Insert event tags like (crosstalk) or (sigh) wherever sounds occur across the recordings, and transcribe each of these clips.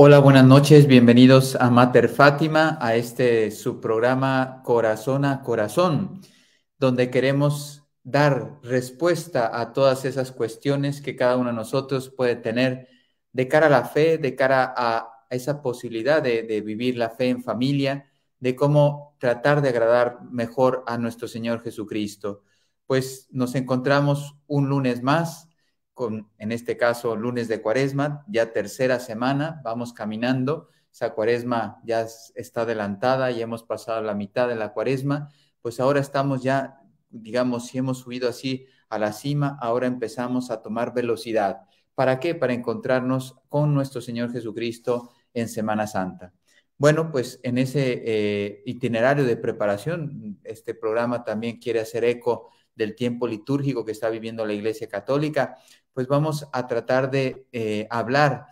Hola, buenas noches, bienvenidos a Mater Fátima, a este subprograma Corazón a Corazón, donde queremos dar respuesta a todas esas cuestiones que cada uno de nosotros puede tener de cara a la fe, de cara a esa posibilidad de, de vivir la fe en familia, de cómo tratar de agradar mejor a nuestro Señor Jesucristo. Pues nos encontramos un lunes más en este caso, lunes de cuaresma, ya tercera semana, vamos caminando, esa cuaresma ya está adelantada, y hemos pasado la mitad de la cuaresma, pues ahora estamos ya, digamos, si hemos subido así a la cima, ahora empezamos a tomar velocidad. ¿Para qué? Para encontrarnos con nuestro Señor Jesucristo en Semana Santa. Bueno, pues en ese eh, itinerario de preparación, este programa también quiere hacer eco del tiempo litúrgico que está viviendo la Iglesia Católica pues vamos a tratar de eh, hablar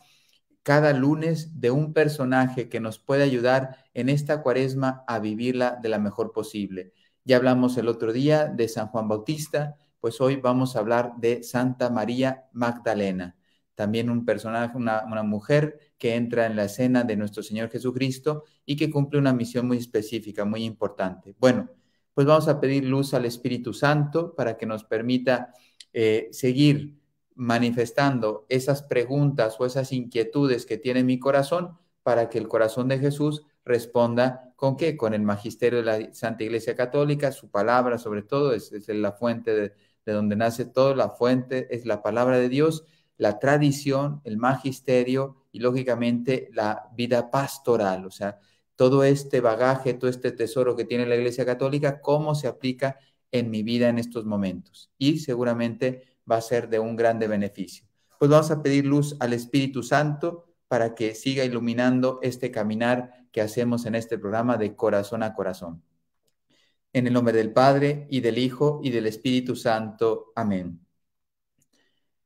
cada lunes de un personaje que nos puede ayudar en esta cuaresma a vivirla de la mejor posible. Ya hablamos el otro día de San Juan Bautista, pues hoy vamos a hablar de Santa María Magdalena, también un personaje, una, mujer que entra en la escena de nuestro Señor Jesucristo y que cumple una misión muy específica, muy importante. Bueno, pues vamos a pedir luz al Espíritu Santo para que nos permita eh, seguir manifestando esas preguntas o esas inquietudes que tiene mi corazón para que el corazón de Jesús responda con qué, con el magisterio de la Santa Iglesia Católica, su palabra sobre todo, es, la fuente de, donde nace todo, la fuente es la palabra de Dios, la tradición, el magisterio y lógicamente la vida pastoral, o sea, todo este bagaje, todo este tesoro que tiene la Iglesia Católica, cómo se aplica en mi vida en estos momentos. Y seguramente va a ser de un grande beneficio. Pues vamos a pedir luz al Espíritu Santo para que siga iluminando este caminar que hacemos en este programa de corazón a corazón. En el nombre del Padre y del Hijo y del Espíritu Santo. Amén.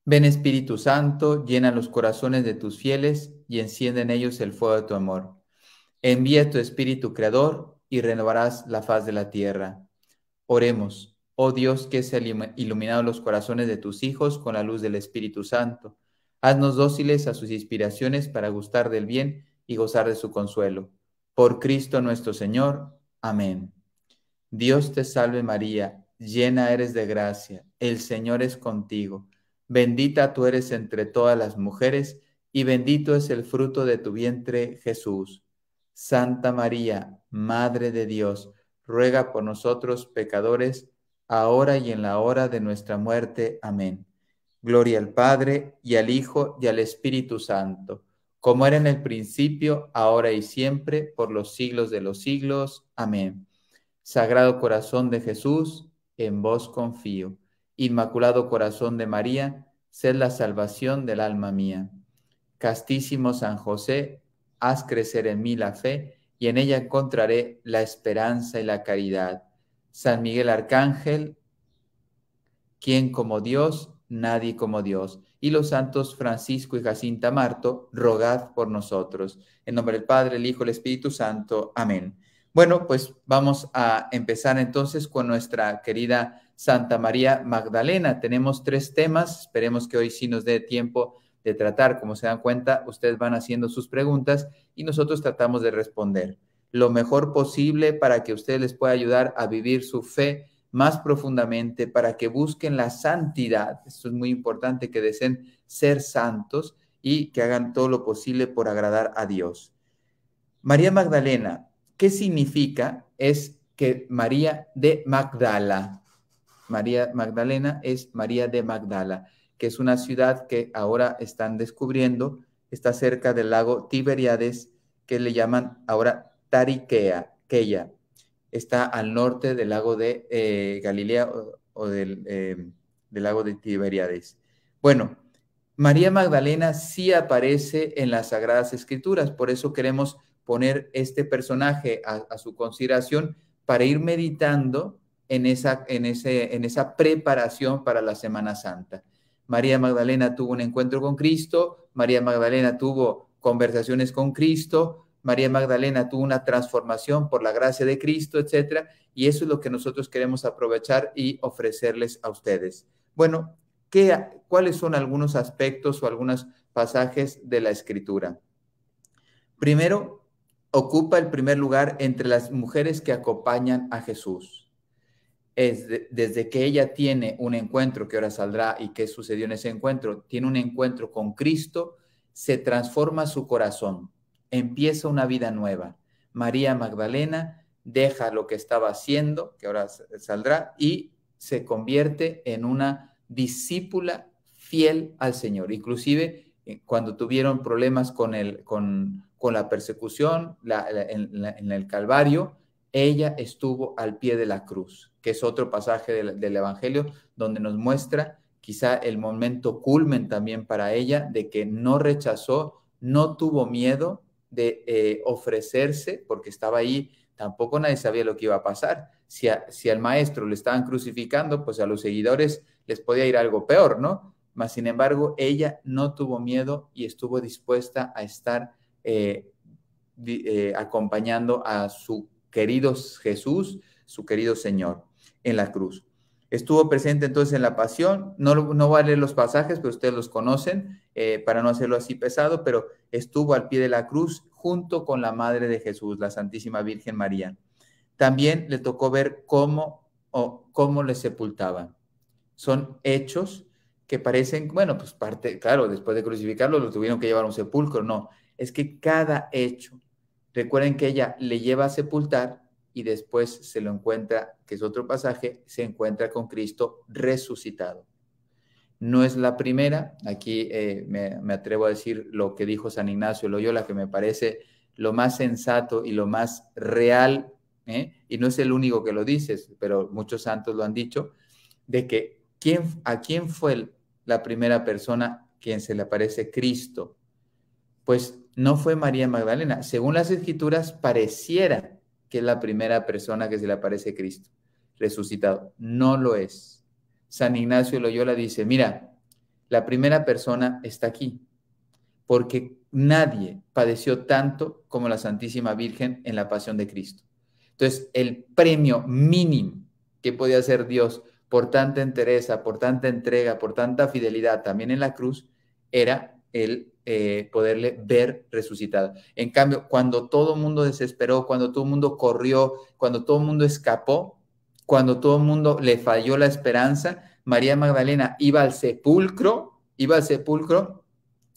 Ven Espíritu Santo, llena los corazones de tus fieles y enciende en ellos el fuego de tu amor. Envía tu Espíritu Creador y renovarás la faz de la tierra. Oremos. Oh Dios, que han iluminado los corazones de tus hijos con la luz del Espíritu Santo. Haznos dóciles a sus inspiraciones para gustar del bien y gozar de su consuelo. Por Cristo nuestro Señor. Amén. Dios te salve María, llena eres de gracia, el Señor es contigo. Bendita tú eres entre todas las mujeres, y bendito es el fruto de tu vientre, Jesús. Santa María, Madre de Dios, ruega por nosotros pecadores, ahora y en la hora de nuestra muerte. Amén. Gloria al Padre y al Hijo y al Espíritu Santo, como era en el principio, ahora y siempre, por los siglos de los siglos. Amén. Sagrado Corazón de Jesús, en vos confío. Inmaculado Corazón de María, sed la salvación del alma mía. Castísimo San José, haz crecer en mí la fe y en ella encontraré la esperanza y la caridad. San Miguel Arcángel, quien como Dios, nadie como Dios. Y los santos Francisco y Jacinta Marto, rogad por nosotros. En nombre del Padre, el Hijo, el Espíritu Santo. Amén. Bueno, pues vamos a empezar entonces con nuestra querida Santa María Magdalena. Tenemos tres temas, esperemos que hoy sí nos dé tiempo de tratar. Como se dan cuenta, ustedes van haciendo sus preguntas y nosotros tratamos de responder lo mejor posible para que usted les pueda ayudar a vivir su fe más profundamente, para que busquen la santidad. Esto es muy importante, que deseen ser santos y que hagan todo lo posible por agradar a Dios. María Magdalena, ¿qué significa? Es que María de Magdala, María Magdalena es María de Magdala, que es una ciudad que ahora están descubriendo, está cerca del lago Tiberiades, que le llaman ahora ya Está al norte del lago de eh, Galilea o, eh, del, lago de Tiberiades. Bueno, María Magdalena sí aparece en las Sagradas Escrituras, por eso queremos poner este personaje a, su consideración para ir meditando en esa, en esa preparación para la Semana Santa. María Magdalena tuvo un encuentro con Cristo, María Magdalena tuvo conversaciones con Cristo, María Magdalena tuvo una transformación por la gracia de Cristo, etcétera, y eso es lo que nosotros queremos aprovechar y ofrecerles a ustedes. Bueno, ¿cuáles son algunos aspectos o algunos pasajes de la escritura? Primero, ocupa el primer lugar entre las mujeres que acompañan a Jesús. desde que ella tiene un encuentro, que ahora saldrá y qué sucedió en ese encuentro, tiene un encuentro con Cristo, se transforma su corazón empieza una vida nueva. María Magdalena deja lo que estaba haciendo, que ahora saldrá, y se convierte en una discípula fiel al Señor. Inclusive eh, cuando tuvieron problemas con, el, con, con la persecución en, el Calvario, ella estuvo al pie de la cruz, que es otro pasaje del, del Evangelio donde nos muestra quizá el momento culmen también para ella de que no rechazó, no tuvo miedo de eh, ofrecerse, porque estaba ahí, tampoco nadie sabía lo que iba a pasar. Si, si al maestro le estaban crucificando, pues a los seguidores les podía ir algo peor, ¿no? Mas, sin embargo, ella no tuvo miedo y estuvo dispuesta a estar eh, eh, acompañando a su querido Jesús, su querido Señor, en la cruz. Estuvo presente entonces en la pasión, no, no voy a leer los pasajes, pero ustedes los conocen, eh, para no hacerlo así pesado, pero estuvo al pie de la cruz junto con la Madre de Jesús, la Santísima Virgen María. También le tocó ver cómo o cómo le sepultaban. Son hechos que parecen, bueno, pues parte, claro, después de crucificarlo lo tuvieron que llevar a un sepulcro, no, es que cada hecho, recuerden que ella le lleva a sepultar y después se lo encuentra, que es otro pasaje, se encuentra con Cristo resucitado. No es la primera, aquí eh, me, atrevo a decir lo que dijo San Ignacio Loyola, que me parece lo más sensato y lo más real, ¿eh? y no es el único que lo dices, pero muchos santos lo han dicho, de que ¿quién, a quién fue la primera persona quien se le aparece Cristo. Pues no fue María Magdalena. Según las escrituras, pareciera que es la primera persona que se le aparece Cristo resucitado. No lo es. San Ignacio de Loyola dice, mira, la primera persona está aquí, porque nadie padeció tanto como la Santísima Virgen en la pasión de Cristo. Entonces, el premio mínimo que podía hacer Dios por tanta entereza, por tanta entrega, por tanta fidelidad, también en la cruz, era el eh, poderle ver resucitado. En cambio, cuando todo el mundo desesperó, cuando todo el mundo corrió, cuando todo el mundo escapó, cuando todo el mundo le falló la esperanza, María Magdalena iba al sepulcro, iba al sepulcro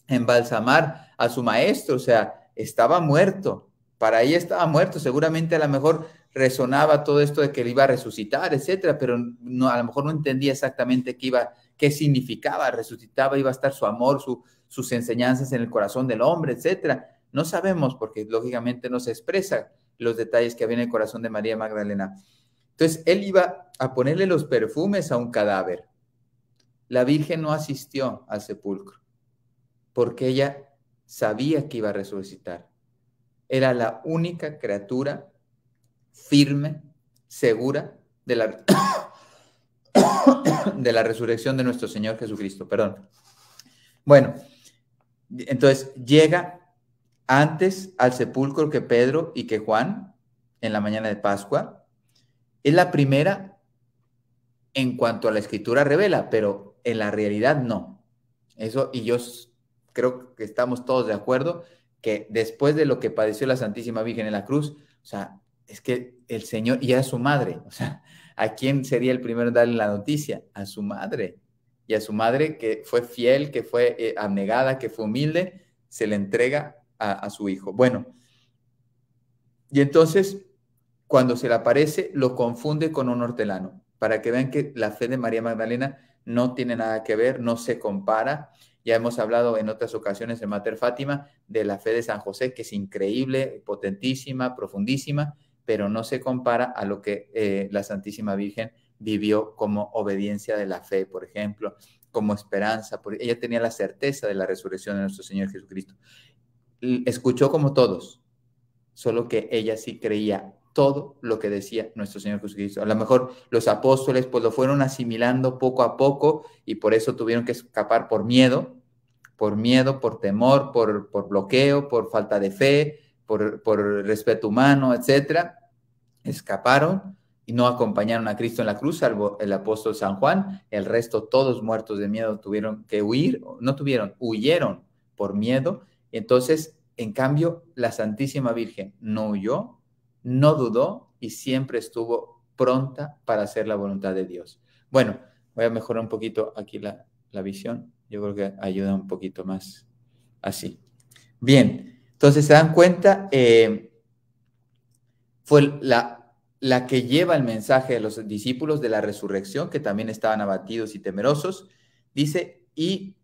en Balsamar a su maestro, o sea, estaba muerto, para ella estaba muerto, seguramente a lo mejor resonaba todo esto de que le iba a resucitar, etcétera, pero no, a lo mejor no entendía exactamente qué iba, qué significaba, resucitaba, iba a estar su amor, su, sus enseñanzas en el corazón del hombre, etcétera. No sabemos porque lógicamente no se expresa los detalles que había en el corazón de María Magdalena. Entonces, él iba a ponerle los perfumes a un cadáver. La Virgen no asistió al sepulcro porque ella sabía que iba a resucitar. Era la única criatura firme, segura de la, (coughs) de la resurrección de nuestro Señor Jesucristo. Perdón. Bueno, entonces llega antes al sepulcro que Pedro y que Juan en la mañana de Pascua. Es la primera en cuanto a la escritura revela, pero en la realidad no. Eso, y yo creo que estamos todos de acuerdo que después de lo que padeció la Santísima Virgen en la cruz, o sea, es que el Señor, y a su madre, o sea, ¿a quién sería el primero en darle la noticia? A su madre y a su madre que fue fiel, que fue eh, abnegada, que fue humilde, se le entrega a, su hijo. Bueno, y entonces cuando se le aparece lo confunde con un hortelano, para que vean que la fe de María Magdalena no tiene nada que ver, no se compara. Ya hemos hablado en otras ocasiones en Mater Fátima de la fe de San José, que es increíble, potentísima, profundísima, pero no se compara a lo que eh, la Santísima Virgen vivió como obediencia de la fe, por ejemplo, como esperanza, porque ella tenía la certeza de la resurrección de nuestro Señor Jesucristo. Escuchó como todos, solo que ella sí creía todo lo que decía nuestro Señor Jesucristo. A lo mejor los apóstoles pues lo fueron asimilando poco a poco y por eso tuvieron que escapar por miedo, por miedo, por temor, por, por bloqueo, por falta de fe, por, por respeto humano, etcétera, Escaparon, y no acompañaron a Cristo en la cruz, salvo el apóstol San Juan. El resto, todos muertos de miedo, tuvieron que huir, no tuvieron, huyeron por miedo. Entonces, en cambio, la Santísima Virgen no huyó, no dudó y siempre estuvo pronta para hacer la voluntad de Dios. Bueno, voy a mejorar un poquito aquí la, visión. Yo creo que ayuda un poquito más así. Bien, entonces se dan cuenta, eh, fue la la que lleva el mensaje de los discípulos de la resurrección, que también estaban abatidos y temerosos, dice, y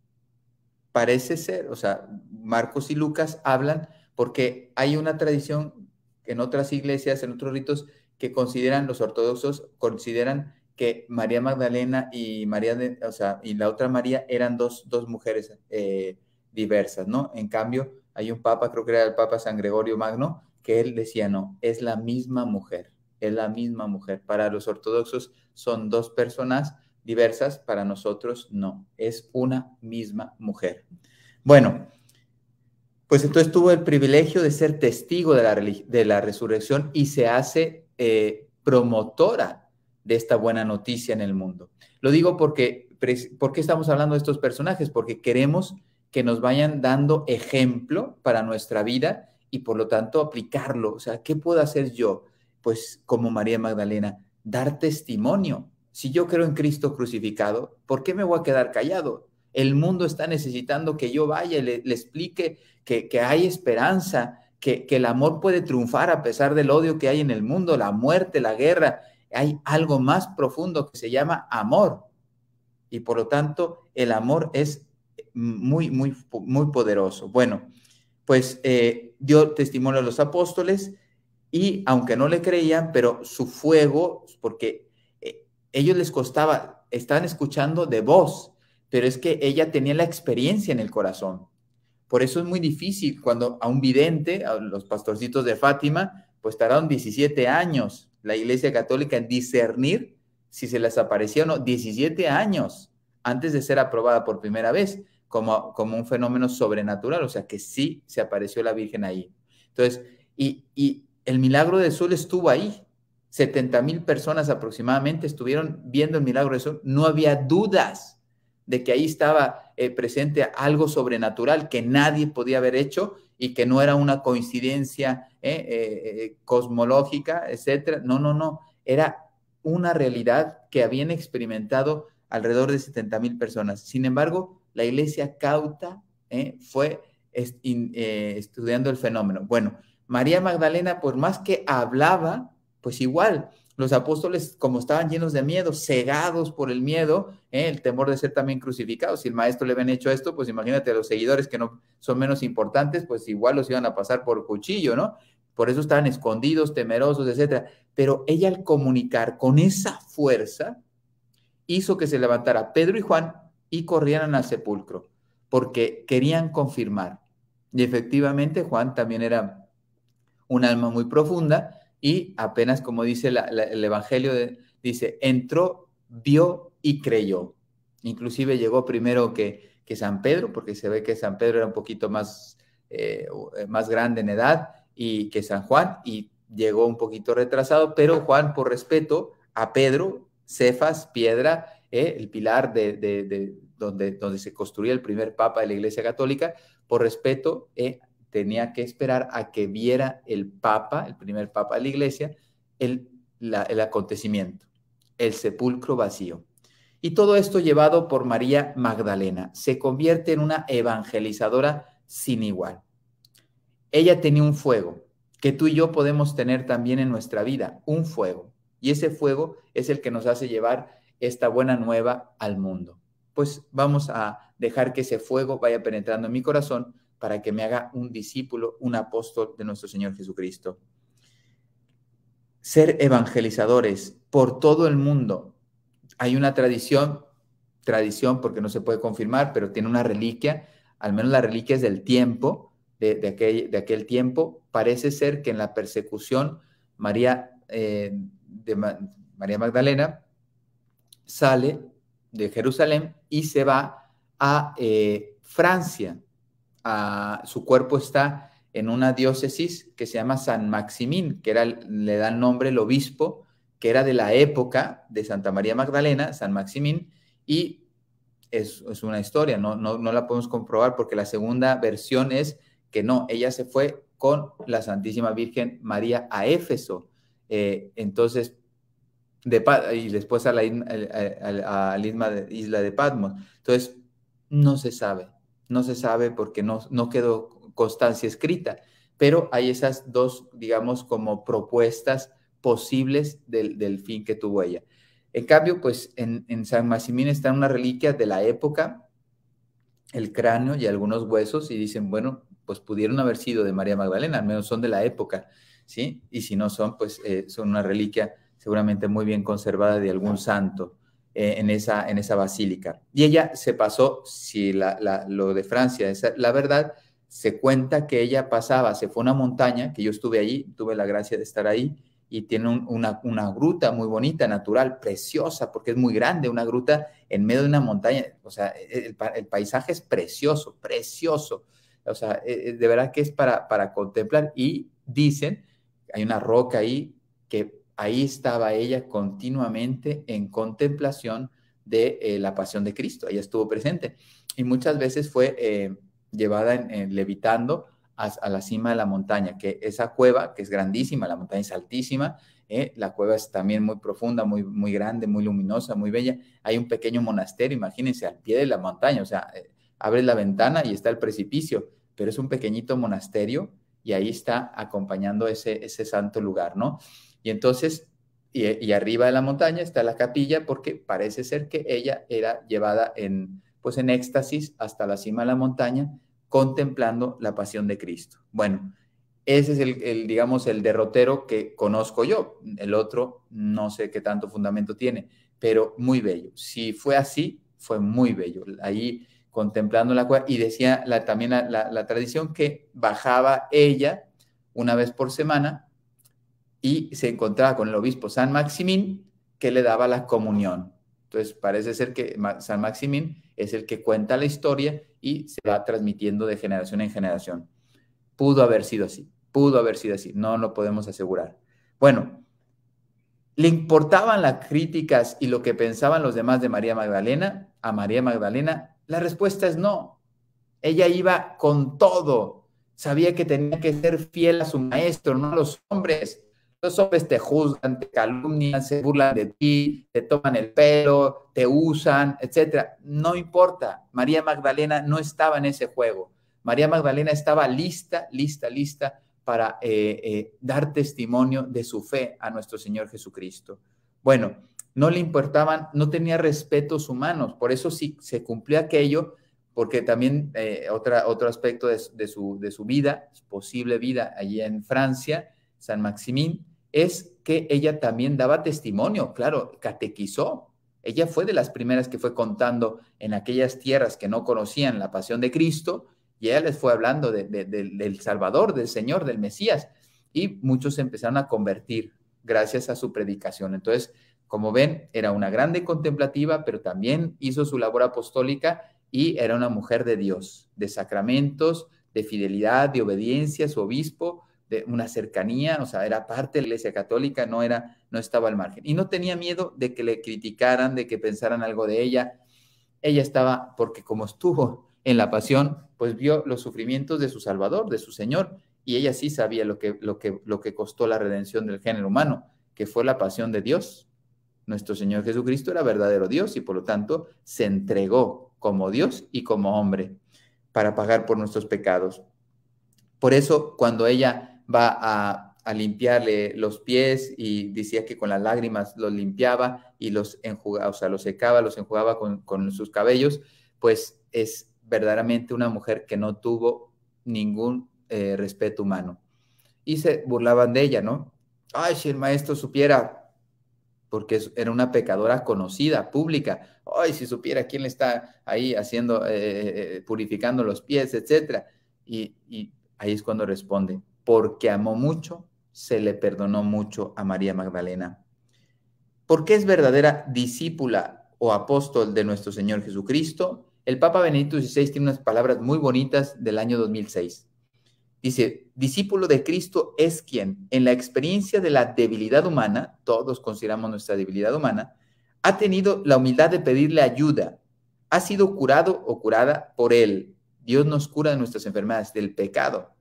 parece ser, o sea, Marcos y Lucas hablan porque hay una tradición en otras iglesias, en otros ritos, que consideran, los ortodoxos consideran que María Magdalena y María, o sea, y la otra María eran dos, mujeres eh, diversas, ¿no? En cambio, hay un papa, creo que era el papa San Gregorio Magno, que él decía, no, es la misma mujer es la misma mujer. Para los ortodoxos son dos personas diversas, para nosotros no, es una misma mujer. Bueno, pues entonces tuvo el privilegio de ser testigo de la, resurrección y se hace eh, promotora de esta buena noticia en el mundo. Lo digo porque, ¿por estamos hablando de estos personajes? Porque queremos que nos vayan dando ejemplo para nuestra vida y por lo tanto aplicarlo. O sea, ¿qué puedo hacer yo? pues como María Magdalena, dar testimonio. Si yo creo en Cristo crucificado, ¿por qué me voy a quedar callado? El mundo está necesitando que yo vaya y le, explique que, hay esperanza, que, el amor puede triunfar a pesar del odio que hay en el mundo, la muerte, la guerra. Hay algo más profundo que se llama amor. Y por lo tanto, el amor es muy, muy, muy poderoso. Bueno, pues eh, dio testimonio a los apóstoles, y aunque no le creían, pero su fuego, porque eh, ellos les costaba, estaban escuchando de voz, pero es que ella tenía la experiencia en el corazón. Por eso es muy difícil cuando a un vidente, a los pastorcitos de Fátima, pues tardaron 17 años la Iglesia Católica en discernir si se les aparecía o no, 17 años antes de ser aprobada por primera vez como, como un fenómeno sobrenatural, o sea que sí se apareció la Virgen ahí. Entonces, y el milagro del sol estuvo ahí. 70 mil personas aproximadamente estuvieron viendo el milagro de sol. No había dudas de que ahí estaba eh, presente algo sobrenatural que nadie podía haber hecho y que no era una coincidencia eh, eh, cosmológica, etcétera. No, no, no. Era una realidad que habían experimentado alrededor de 70 mil personas. Sin embargo, la iglesia cauta fue estudiando el fenómeno. Bueno, María Magdalena, por más que hablaba, pues igual, los apóstoles, como estaban llenos de miedo, cegados por el miedo, ¿eh? el temor de ser también crucificados. Si el maestro le habían hecho esto, pues imagínate a los seguidores que no son menos importantes, pues igual los iban a pasar por cuchillo, ¿no? Por eso estaban escondidos, temerosos, etcétera. Pero ella al comunicar con esa fuerza hizo que se levantara Pedro y Juan y corrieran al sepulcro, porque querían confirmar. Y efectivamente Juan también era un alma muy profunda y apenas como dice el Evangelio, dice, entró, vio y creyó. Inclusive llegó primero que, que, San Pedro, porque se ve que San Pedro era un poquito más, eh, eh, más grande en edad y que San Juan y llegó un poquito retrasado, pero Juan por respeto a Pedro, Cefas, piedra, eh, el pilar de, donde, donde, se construía el primer papa de la Iglesia Católica, por respeto, tenía que esperar a que viera el Papa, el primer Papa de la Iglesia, el, el acontecimiento, el sepulcro vacío. Y todo esto llevado por María Magdalena. Se convierte en una evangelizadora sin igual. Ella tenía un fuego que tú y yo podemos tener también en nuestra vida, un fuego. Y ese fuego es el que nos hace llevar esta buena nueva al mundo. Pues vamos a dejar que ese fuego vaya penetrando en mi corazón para que me haga un discípulo, un apóstol de nuestro Señor Jesucristo. Ser evangelizadores por todo el mundo. Hay una tradición, tradición porque no se puede confirmar, pero tiene una reliquia, al menos la reliquia es del tiempo, de, aquel, de aquel, tiempo. Parece ser que en la persecución María, eh, de María Magdalena sale de Jerusalén y se va a eh, Francia su cuerpo está en una diócesis que se llama San Maximín, que era, le da el nombre el obispo, que era de la época de Santa María Magdalena, San Maximín, y es, una historia, no, la podemos comprobar porque la segunda versión es que no, ella se fue con la Santísima Virgen María a Éfeso. Eh, entonces, de, y después a la, eh, eh, a la isla de Patmos. Entonces, no se sabe, no se sabe porque no, no quedó constancia escrita, pero hay esas dos, digamos, como propuestas posibles del, fin que tuvo ella. En cambio, pues en, San Maximín están una reliquia de la época, el cráneo y algunos huesos, y dicen, bueno, pues pudieron haber sido de María Magdalena, al menos son de la época, ¿sí? Y si no son, pues eh, son una reliquia seguramente muy bien conservada de algún santo. Eh, en, esa, en esa basílica. Y ella se pasó, si la, lo de Francia es la verdad, se cuenta que ella pasaba, se fue a una montaña, que yo estuve allí, tuve la gracia de estar ahí, y tiene una, una, gruta muy bonita, natural, preciosa, porque es muy grande, una gruta en medio de una montaña, o sea, el, paisaje es precioso, precioso, o sea, eh, eh, de verdad que es para, para contemplar y dicen, hay una roca ahí que ahí estaba ella continuamente en contemplación de eh, la pasión de Cristo, ella estuvo presente y muchas veces fue eh, llevada en, eh, levitando a, la cima de la montaña, que esa cueva, que es grandísima, la montaña es altísima, la cueva es también muy profunda, muy, muy grande, muy luminosa, muy bella, hay un pequeño monasterio, imagínense, al pie de la montaña, o sea, abres la ventana y está el precipicio, pero es un pequeñito monasterio y ahí está acompañando ese, ese santo lugar, ¿no? Y entonces, eh, y, arriba de la montaña está la capilla porque parece ser que ella era llevada en, pues en éxtasis hasta la cima de la montaña contemplando la pasión de Cristo. Bueno, ese es el, digamos, el derrotero que conozco yo. El otro no sé qué tanto fundamento tiene, pero muy bello. Si fue así, fue muy bello. Ahí contemplando la cueva y decía la, también la tradición que bajaba ella una vez por semana y se encontraba con el obispo San Maximín que le daba la comunión. Entonces parece ser que San Maximín es el que cuenta la historia y se va transmitiendo de generación en generación. Pudo haber sido así, pudo haber sido así, no lo podemos asegurar. Bueno, le importaban las críticas y lo que pensaban los demás de María Magdalena, a María Magdalena, la respuesta es no. Ella iba con todo, sabía que tenía que ser fiel a su maestro, no a los hombres, los hombres te juzgan, te calumnian, se burlan de ti, te toman el pelo, te usan, etc. No importa, María Magdalena no estaba en ese juego. María Magdalena estaba lista, lista, lista para eh, eh, dar testimonio de su fe a nuestro Señor Jesucristo. Bueno, no le importaban, no tenía respetos humanos, por eso sí, se cumplió aquello, porque también eh, otra, otro aspecto de, su, de su vida, posible vida allí en Francia, San Maximín, es que ella también daba testimonio, claro, catequizó. Ella fue de las primeras que fue contando en aquellas tierras que no conocían la pasión de Cristo y ella les fue hablando del Salvador, del Señor, del Mesías y muchos se empezaron a convertir gracias a su predicación. Entonces, como ven, era una grande contemplativa, pero también hizo su labor apostólica y era una mujer de Dios, de sacramentos, de fidelidad, de obediencia a su obispo de una cercanía, o sea, era parte de la Iglesia Católica, no, era, no estaba al margen. Y no tenía miedo de que le criticaran, de que pensaran algo de ella. Ella estaba, porque como estuvo en la pasión, pues vio los sufrimientos de su Salvador, de su Señor, y ella sí sabía lo que, lo que, lo que costó la redención del género humano, que fue la pasión de Dios. Nuestro Señor Jesucristo era verdadero Dios y por lo tanto se entregó como Dios y como hombre para pagar por nuestros pecados. Por eso, cuando ella va a, limpiarle los pies y decía que con las lágrimas los limpiaba y los enjugaba, o sea, los secaba, los enjugaba con, sus cabellos, pues es verdaderamente una mujer que no tuvo ningún eh, respeto humano. Y se burlaban de ella, ¿no? Ay, si el maestro supiera, porque era una pecadora conocida, pública. Ay, si supiera quién le está ahí haciendo, eh, eh, purificando los pies, etc. Y, y ahí es cuando responde, porque amó mucho, se le perdonó mucho a María Magdalena. Porque es verdadera discípula o apóstol de nuestro Señor Jesucristo, el Papa Benedicto XVI tiene unas palabras muy bonitas del año 2006. Dice, discípulo de Cristo es quien, en la experiencia de la debilidad humana, todos consideramos nuestra debilidad humana, ha tenido la humildad de pedirle ayuda, ha sido curado o curada por Él. Dios nos cura de nuestras enfermedades, del pecado,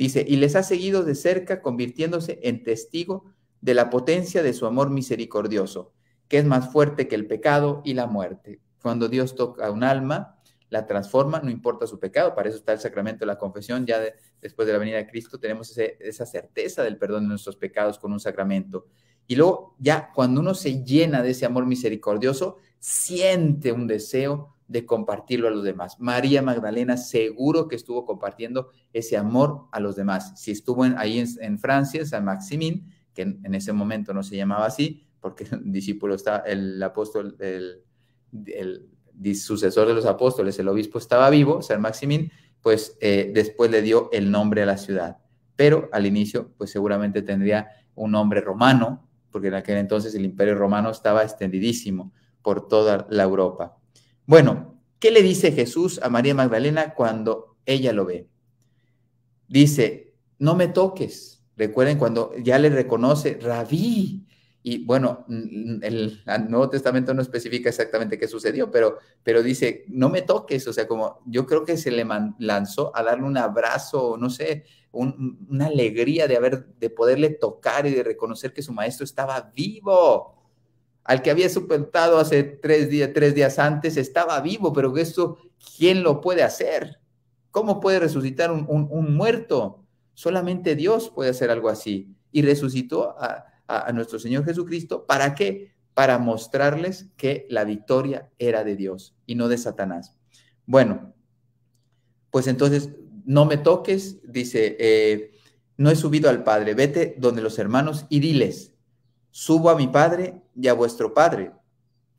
Dice, y les ha seguido de cerca, convirtiéndose en testigo de la potencia de su amor misericordioso, que es más fuerte que el pecado y la muerte. Cuando Dios toca a un alma, la transforma, no importa su pecado, para eso está el sacramento de la confesión, ya después de la venida de Cristo tenemos esa certeza del perdón de nuestros pecados con un sacramento. Y luego ya cuando uno se llena de ese amor misericordioso, siente un deseo de compartirlo a los demás. María Magdalena seguro que estuvo compartiendo ese amor a los demás. Si estuvo ahí en, Francia, San Maximín, que en, ese momento no se llamaba así, porque el discípulo está, el apóstol, el, sucesor de los apóstoles, el obispo estaba vivo, San Maximín, pues eh, después le dio el nombre a la ciudad. Pero al inicio, pues seguramente tendría un nombre romano, porque en aquel entonces el imperio romano estaba extendidísimo por toda la Europa. Bueno, ¿qué le dice Jesús a María Magdalena cuando ella lo ve? Dice, no me toques. Recuerden cuando ya le reconoce, rabí. Y bueno, mm, el, Nuevo Testamento no especifica exactamente qué sucedió, pero, pero dice, no me toques. O sea, como yo creo que se le lanzó a darle un abrazo, no sé, una alegría de, haber, de poderle tocar y de reconocer que su maestro estaba vivo al que había suplantado hace tres días, tres días antes, estaba vivo, pero esto, ¿quién lo puede hacer? ¿Cómo puede resucitar un, muerto? Solamente Dios puede hacer algo así. Y resucitó a, nuestro Señor Jesucristo. ¿Para qué? Para mostrarles que la victoria era de Dios y no de Satanás. Bueno, pues entonces, no me toques, dice, eh, no he subido al Padre, vete donde los hermanos y diles, Subo a mi Padre y a vuestro Padre,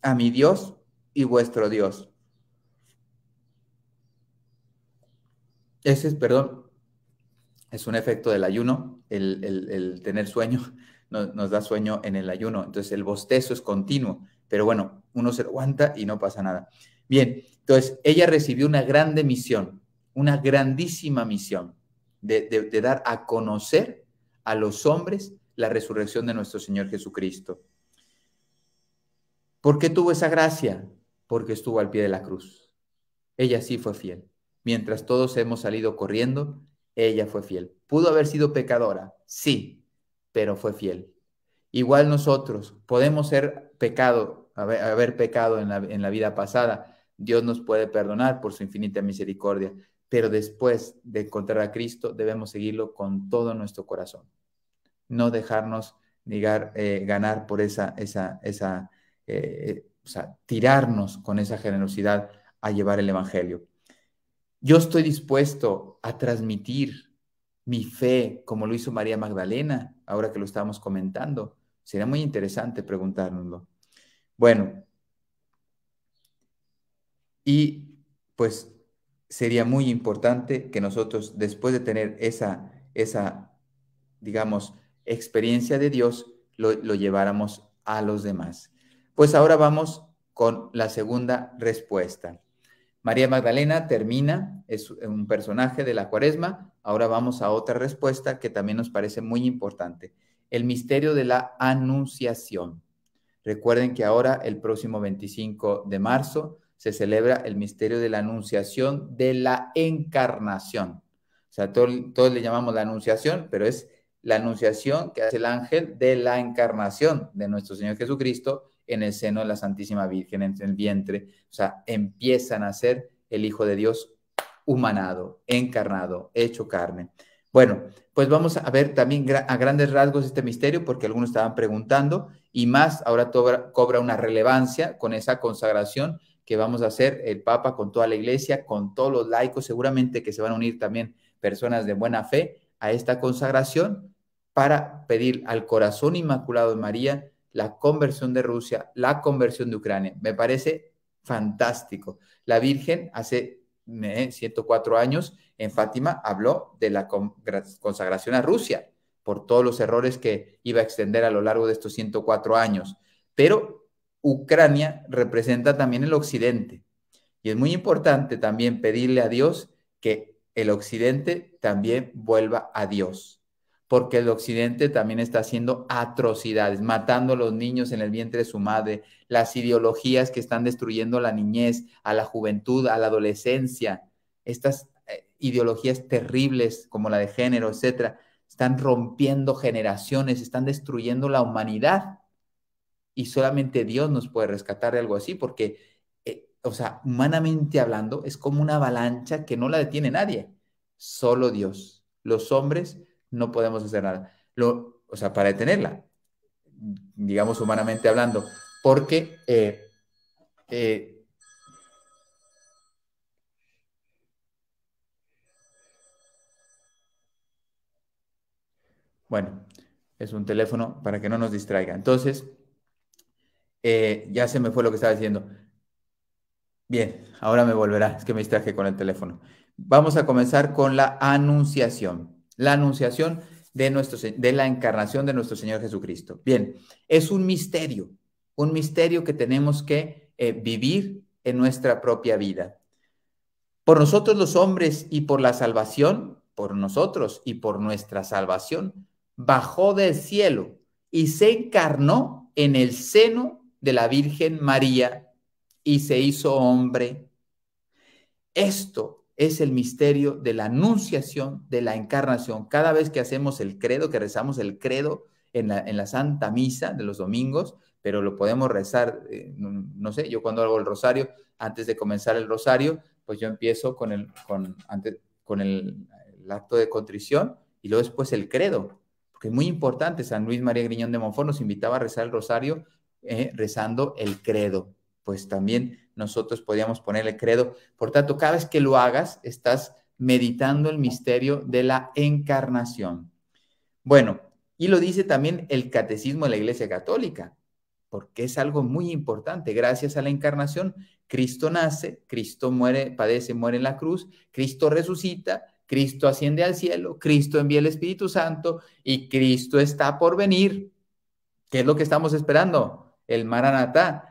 a mi Dios y vuestro Dios. Ese es, perdón, es un efecto del ayuno, el, tener sueño, (laughs) nos da sueño en el ayuno. Entonces el bostezo es continuo, pero bueno, uno se lo aguanta y no pasa nada. Bien, entonces ella recibió una grande misión, una grandísima misión de, de dar a conocer a los hombres la resurrección de nuestro Señor Jesucristo. ¿Por qué tuvo esa gracia? Porque estuvo al pie de la cruz. Ella sí fue fiel. Mientras todos hemos salido corriendo, ella fue fiel. Pudo haber sido pecadora, sí, pero fue fiel. Igual nosotros podemos ser pecado, haber, pecado en la vida pasada. Dios nos puede perdonar por su infinita misericordia, pero después de encontrar a Cristo debemos seguirlo con todo nuestro corazón no dejarnos eh, ganar por esa, esa, esa eh, o sea, tirarnos con esa generosidad a llevar el Evangelio. Yo estoy dispuesto a transmitir mi fe como lo hizo María Magdalena, ahora que lo estábamos comentando. Sería muy interesante preguntárnoslo. Bueno, y pues sería muy importante que nosotros, después de tener esa, esa digamos, experiencia de Dios lo, lleváramos a los demás. Pues ahora vamos con la segunda respuesta. María Magdalena termina, es un personaje de la cuaresma. Ahora vamos a otra respuesta que también nos parece muy importante, el misterio de la anunciación. Recuerden que ahora, el próximo 25 de marzo, se celebra el misterio de la anunciación de la encarnación. O sea, todos le llamamos la anunciación, pero es la anunciación que hace el ángel de la encarnación de nuestro Señor Jesucristo en el seno de la Santísima Virgen, en el vientre. O sea, empiezan a ser el Hijo de Dios humanado, encarnado, hecho carne. Bueno, pues vamos a ver también a grandes rasgos este misterio, porque algunos estaban preguntando, y más ahora cobra una relevancia con esa consagración que vamos a hacer el Papa con toda la iglesia, con todos los laicos, seguramente que se van a unir también personas de buena fe a esta consagración para pedir al corazón inmaculado de María la conversión de Rusia, la conversión de Ucrania. Me parece fantástico. La Virgen hace 104 eh, años en Fátima habló de la consagración a Rusia por todos los errores que iba a extender a lo largo de estos 104 años. Pero Ucrania representa también el occidente. Y es muy importante también pedirle a Dios que el occidente también vuelva a Dios, porque el occidente también está haciendo atrocidades, matando a los niños en el vientre de su madre, las ideologías que están destruyendo la niñez, a la juventud, a la adolescencia, estas eh, ideologías terribles como la de género, etcétera, están rompiendo generaciones, están destruyendo la humanidad. Y solamente Dios nos puede rescatar de algo así, porque o sea, humanamente hablando, es como una avalancha que no la detiene nadie, solo Dios. Los hombres no podemos hacer nada. o sea, para detenerla, digamos humanamente hablando, porque eh, eh, bueno, es un teléfono para que no nos distraiga. Entonces, eh, ya se me fue lo que estaba diciendo. Bien, ahora me volverá, es que me distraje con el teléfono. Vamos a comenzar con la anunciación. La anunciación de, nuestro, de la encarnación de nuestro Señor Jesucristo. Bien, es un misterio, un misterio que tenemos que eh, vivir en nuestra propia vida. Por nosotros los hombres y por la salvación, por nosotros y por nuestra salvación, bajó del cielo y se encarnó en el seno de la Virgen María y se hizo hombre. Esto es el misterio de la anunciación de la encarnación. Cada vez que hacemos el credo, que rezamos el credo en la, Santa Misa de los domingos, pero lo podemos rezar, eh, no, sé, yo cuando hago el rosario, antes de comenzar el rosario, pues yo empiezo con el, con, el, acto de contrición y luego después el credo, porque es muy importante, San Luis María Griñón de Monfort nos invitaba a rezar el rosario eh, rezando el credo pues también nosotros podíamos ponerle credo. Por tanto, cada vez que lo hagas, estás meditando el misterio de la encarnación. Bueno, y lo dice también el catecismo de la Iglesia Católica, porque es algo muy importante. Gracias a la encarnación, Cristo nace, Cristo muere, padece, muere en la cruz, Cristo resucita, Cristo asciende al cielo, Cristo envía el Espíritu Santo y Cristo está por venir. ¿Qué es lo que estamos esperando? El Maranatá,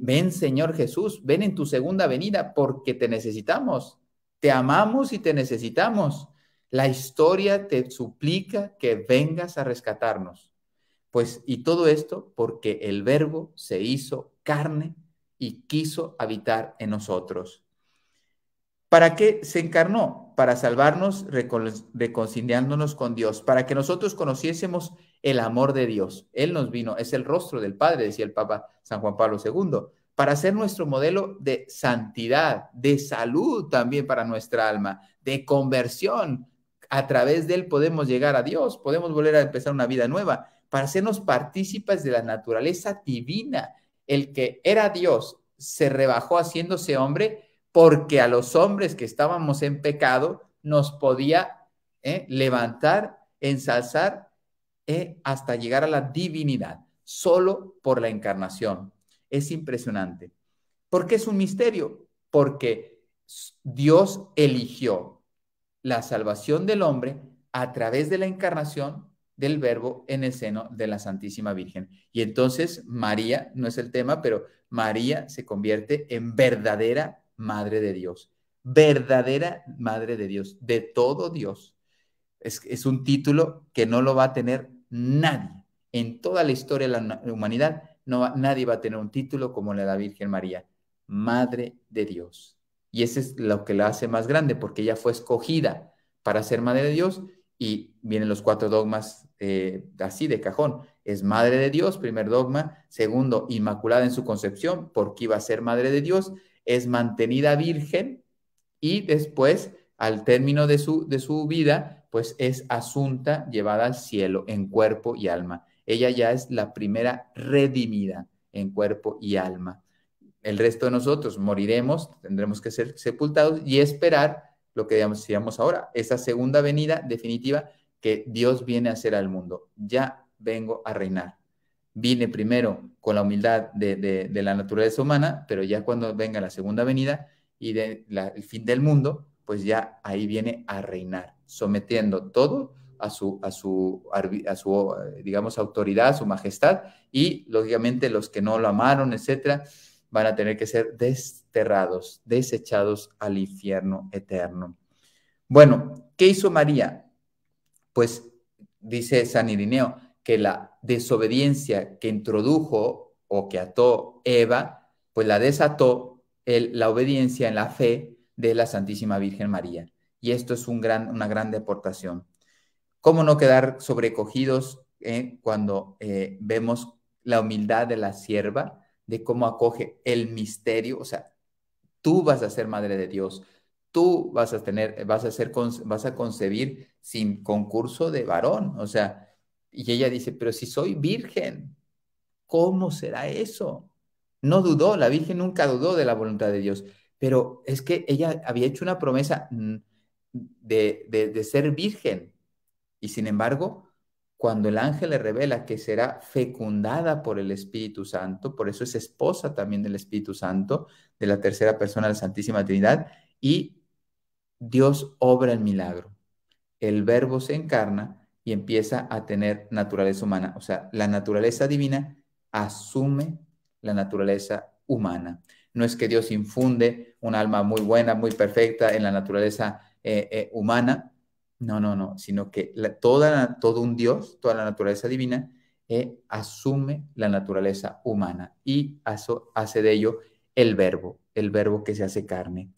ven Señor Jesús, ven en tu segunda venida porque te necesitamos, te amamos y te necesitamos. La historia te suplica que vengas a rescatarnos. Pues, y todo esto porque el verbo se hizo carne y quiso habitar en nosotros. ¿Para qué se encarnó? Para salvarnos reconciliándonos con Dios, para que nosotros conociésemos el amor de Dios. Él nos vino, es el rostro del Padre, decía el Papa San Juan Pablo II, para ser nuestro modelo de santidad, de salud también para nuestra alma, de conversión. A través de él podemos llegar a Dios, podemos volver a empezar una vida nueva, para hacernos partícipes de la naturaleza divina. El que era Dios se rebajó haciéndose hombre porque a los hombres que estábamos en pecado nos podía eh, levantar, ensalzar e hasta llegar a la divinidad, solo por la encarnación. Es impresionante. ¿Por qué es un misterio? Porque Dios eligió la salvación del hombre a través de la encarnación del verbo en el seno de la Santísima Virgen. Y entonces María, no es el tema, pero María se convierte en verdadera Madre de Dios, verdadera Madre de Dios, de todo Dios. Es, es un título que no lo va a tener nadie en toda la historia de la humanidad, no, nadie va a tener un título como la de la Virgen María, Madre de Dios. Y eso es lo que la hace más grande, porque ella fue escogida para ser Madre de Dios y vienen los cuatro dogmas eh, así de cajón. Es Madre de Dios, primer dogma. Segundo, Inmaculada en su concepción, porque iba a ser Madre de Dios. Es mantenida virgen y después, al término de su, de su vida, pues es asunta, llevada al cielo en cuerpo y alma. Ella ya es la primera redimida en cuerpo y alma. El resto de nosotros moriremos, tendremos que ser sepultados y esperar lo que decíamos ahora, esa segunda venida definitiva que Dios viene a hacer al mundo. Ya vengo a reinar. Vine primero con la humildad de, la naturaleza humana, pero ya cuando venga la segunda venida y de el fin del mundo, pues ya ahí viene a reinar, sometiendo todo a su, a su, a su eh, digamos, autoridad, a su majestad, y lógicamente los que no lo amaron, etcétera, van a tener que ser desterrados, desechados al infierno eterno. Bueno, ¿qué hizo María? Pues dice San Irineo que la desobediencia que introdujo o que ató Eva, pues la desató la obediencia en la fe de la Santísima Virgen María. Y esto es un gran, una gran deportación. ¿Cómo no quedar sobrecogidos eh, cuando eh, vemos la humildad de la sierva, de cómo acoge el misterio? O sea, tú vas a ser madre de Dios, tú vas a tener, vas a vas a concebir sin concurso de varón. O sea, y ella dice, pero si soy virgen, ¿cómo será eso? No dudó, la Virgen nunca dudó de la voluntad de Dios pero es que ella había hecho una promesa mm, de, ser virgen y sin embargo, cuando el ángel le revela que será fecundada por el Espíritu Santo, por eso es esposa también del Espíritu Santo, de la tercera persona de la Santísima Trinidad, y Dios obra el milagro. El verbo se encarna y empieza a tener naturaleza humana. O sea, la naturaleza divina asume la naturaleza humana. No es que Dios infunde un alma muy buena, muy perfecta en la naturaleza eh, eh, humana. No, no, no, sino que toda, todo un Dios, toda la naturaleza divina, eh, asume la naturaleza humana y hace de ello el verbo, el verbo que se hace carne.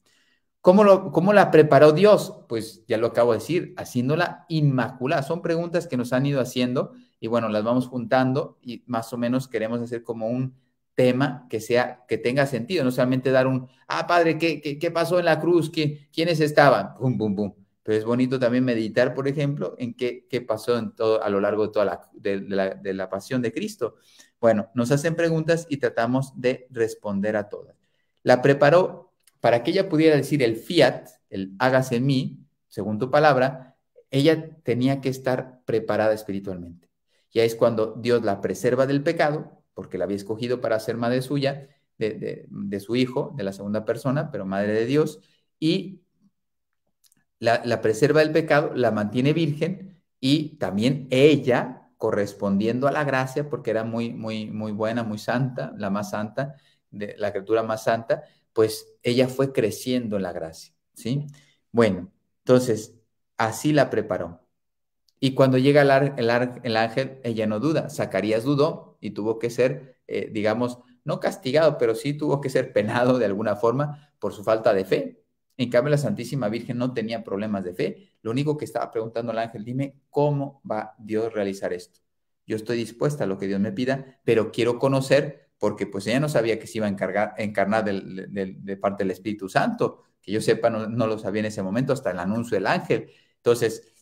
¿Cómo, ¿Cómo la preparó Dios? Pues ya lo acabo de decir, haciéndola inmaculada. Son preguntas que nos han ido haciendo y bueno, las vamos juntando y más o menos queremos hacer como un tema que sea, que tenga sentido, no solamente dar un, ah, padre, ¿qué, qué, pasó en la cruz? ¿Quiénes estaban? Pum, pum, pum. Pero es bonito también meditar, por ejemplo, en qué, qué pasó en todo, a lo largo de toda la de, la, pasión de Cristo. Bueno, nos hacen preguntas y tratamos de responder a todas. La preparó para que ella pudiera decir el fiat, el hágase en mí, según tu palabra, ella tenía que estar preparada espiritualmente. Ya es cuando Dios la preserva del pecado, porque la había escogido para ser madre suya, de, su hijo, de la segunda persona, pero madre de Dios, y la, preserva del pecado, la mantiene virgen, y también ella, correspondiendo a la gracia, porque era muy, muy, muy buena, muy santa, la más santa, de, la criatura más santa, pues ella fue creciendo en la gracia, ¿sí? Bueno, entonces, así la preparó. Y cuando llega el, ángel, ella no duda. Zacarías dudó y tuvo que ser, eh, digamos, no castigado, pero sí tuvo que ser penado de alguna forma por su falta de fe. En cambio, la Santísima Virgen no tenía problemas de fe. Lo único que estaba preguntando el ángel, dime cómo va Dios a realizar esto. Yo estoy dispuesta a lo que Dios me pida, pero quiero conocer, porque pues ella no sabía que se iba a encargar, encarnar de parte del Espíritu Santo. Que yo sepa, no lo sabía en ese momento, hasta el anuncio del ángel. Entonces,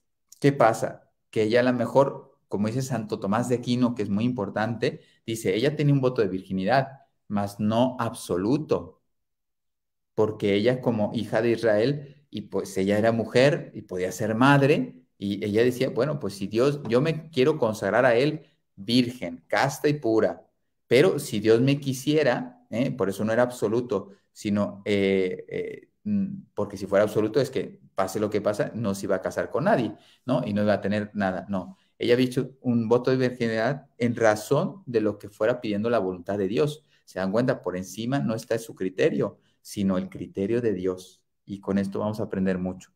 ¿qué pasa? ella a lo mejor, como dice Santo Tomás de Aquino, que es muy importante, dice, ella tenía un voto de virginidad, mas no absoluto, porque ella como hija de Israel, y pues ella era mujer y podía ser madre, y ella decía, bueno, pues si Dios, yo me quiero consagrar a Él virgen, casta y pura, pero si Dios me quisiera, ¿eh? por eso no era absoluto, sino eh, eh, mm, porque si fuera absoluto es que pase lo que pase, no se iba a casar con nadie, ¿no? Y no iba a tener nada, no. Ella ha dicho un voto de virginidad en razón de lo que fuera pidiendo la voluntad de Dios. Se dan cuenta, por encima no está su criterio, sino el criterio de Dios. Y con esto vamos a aprender mucho.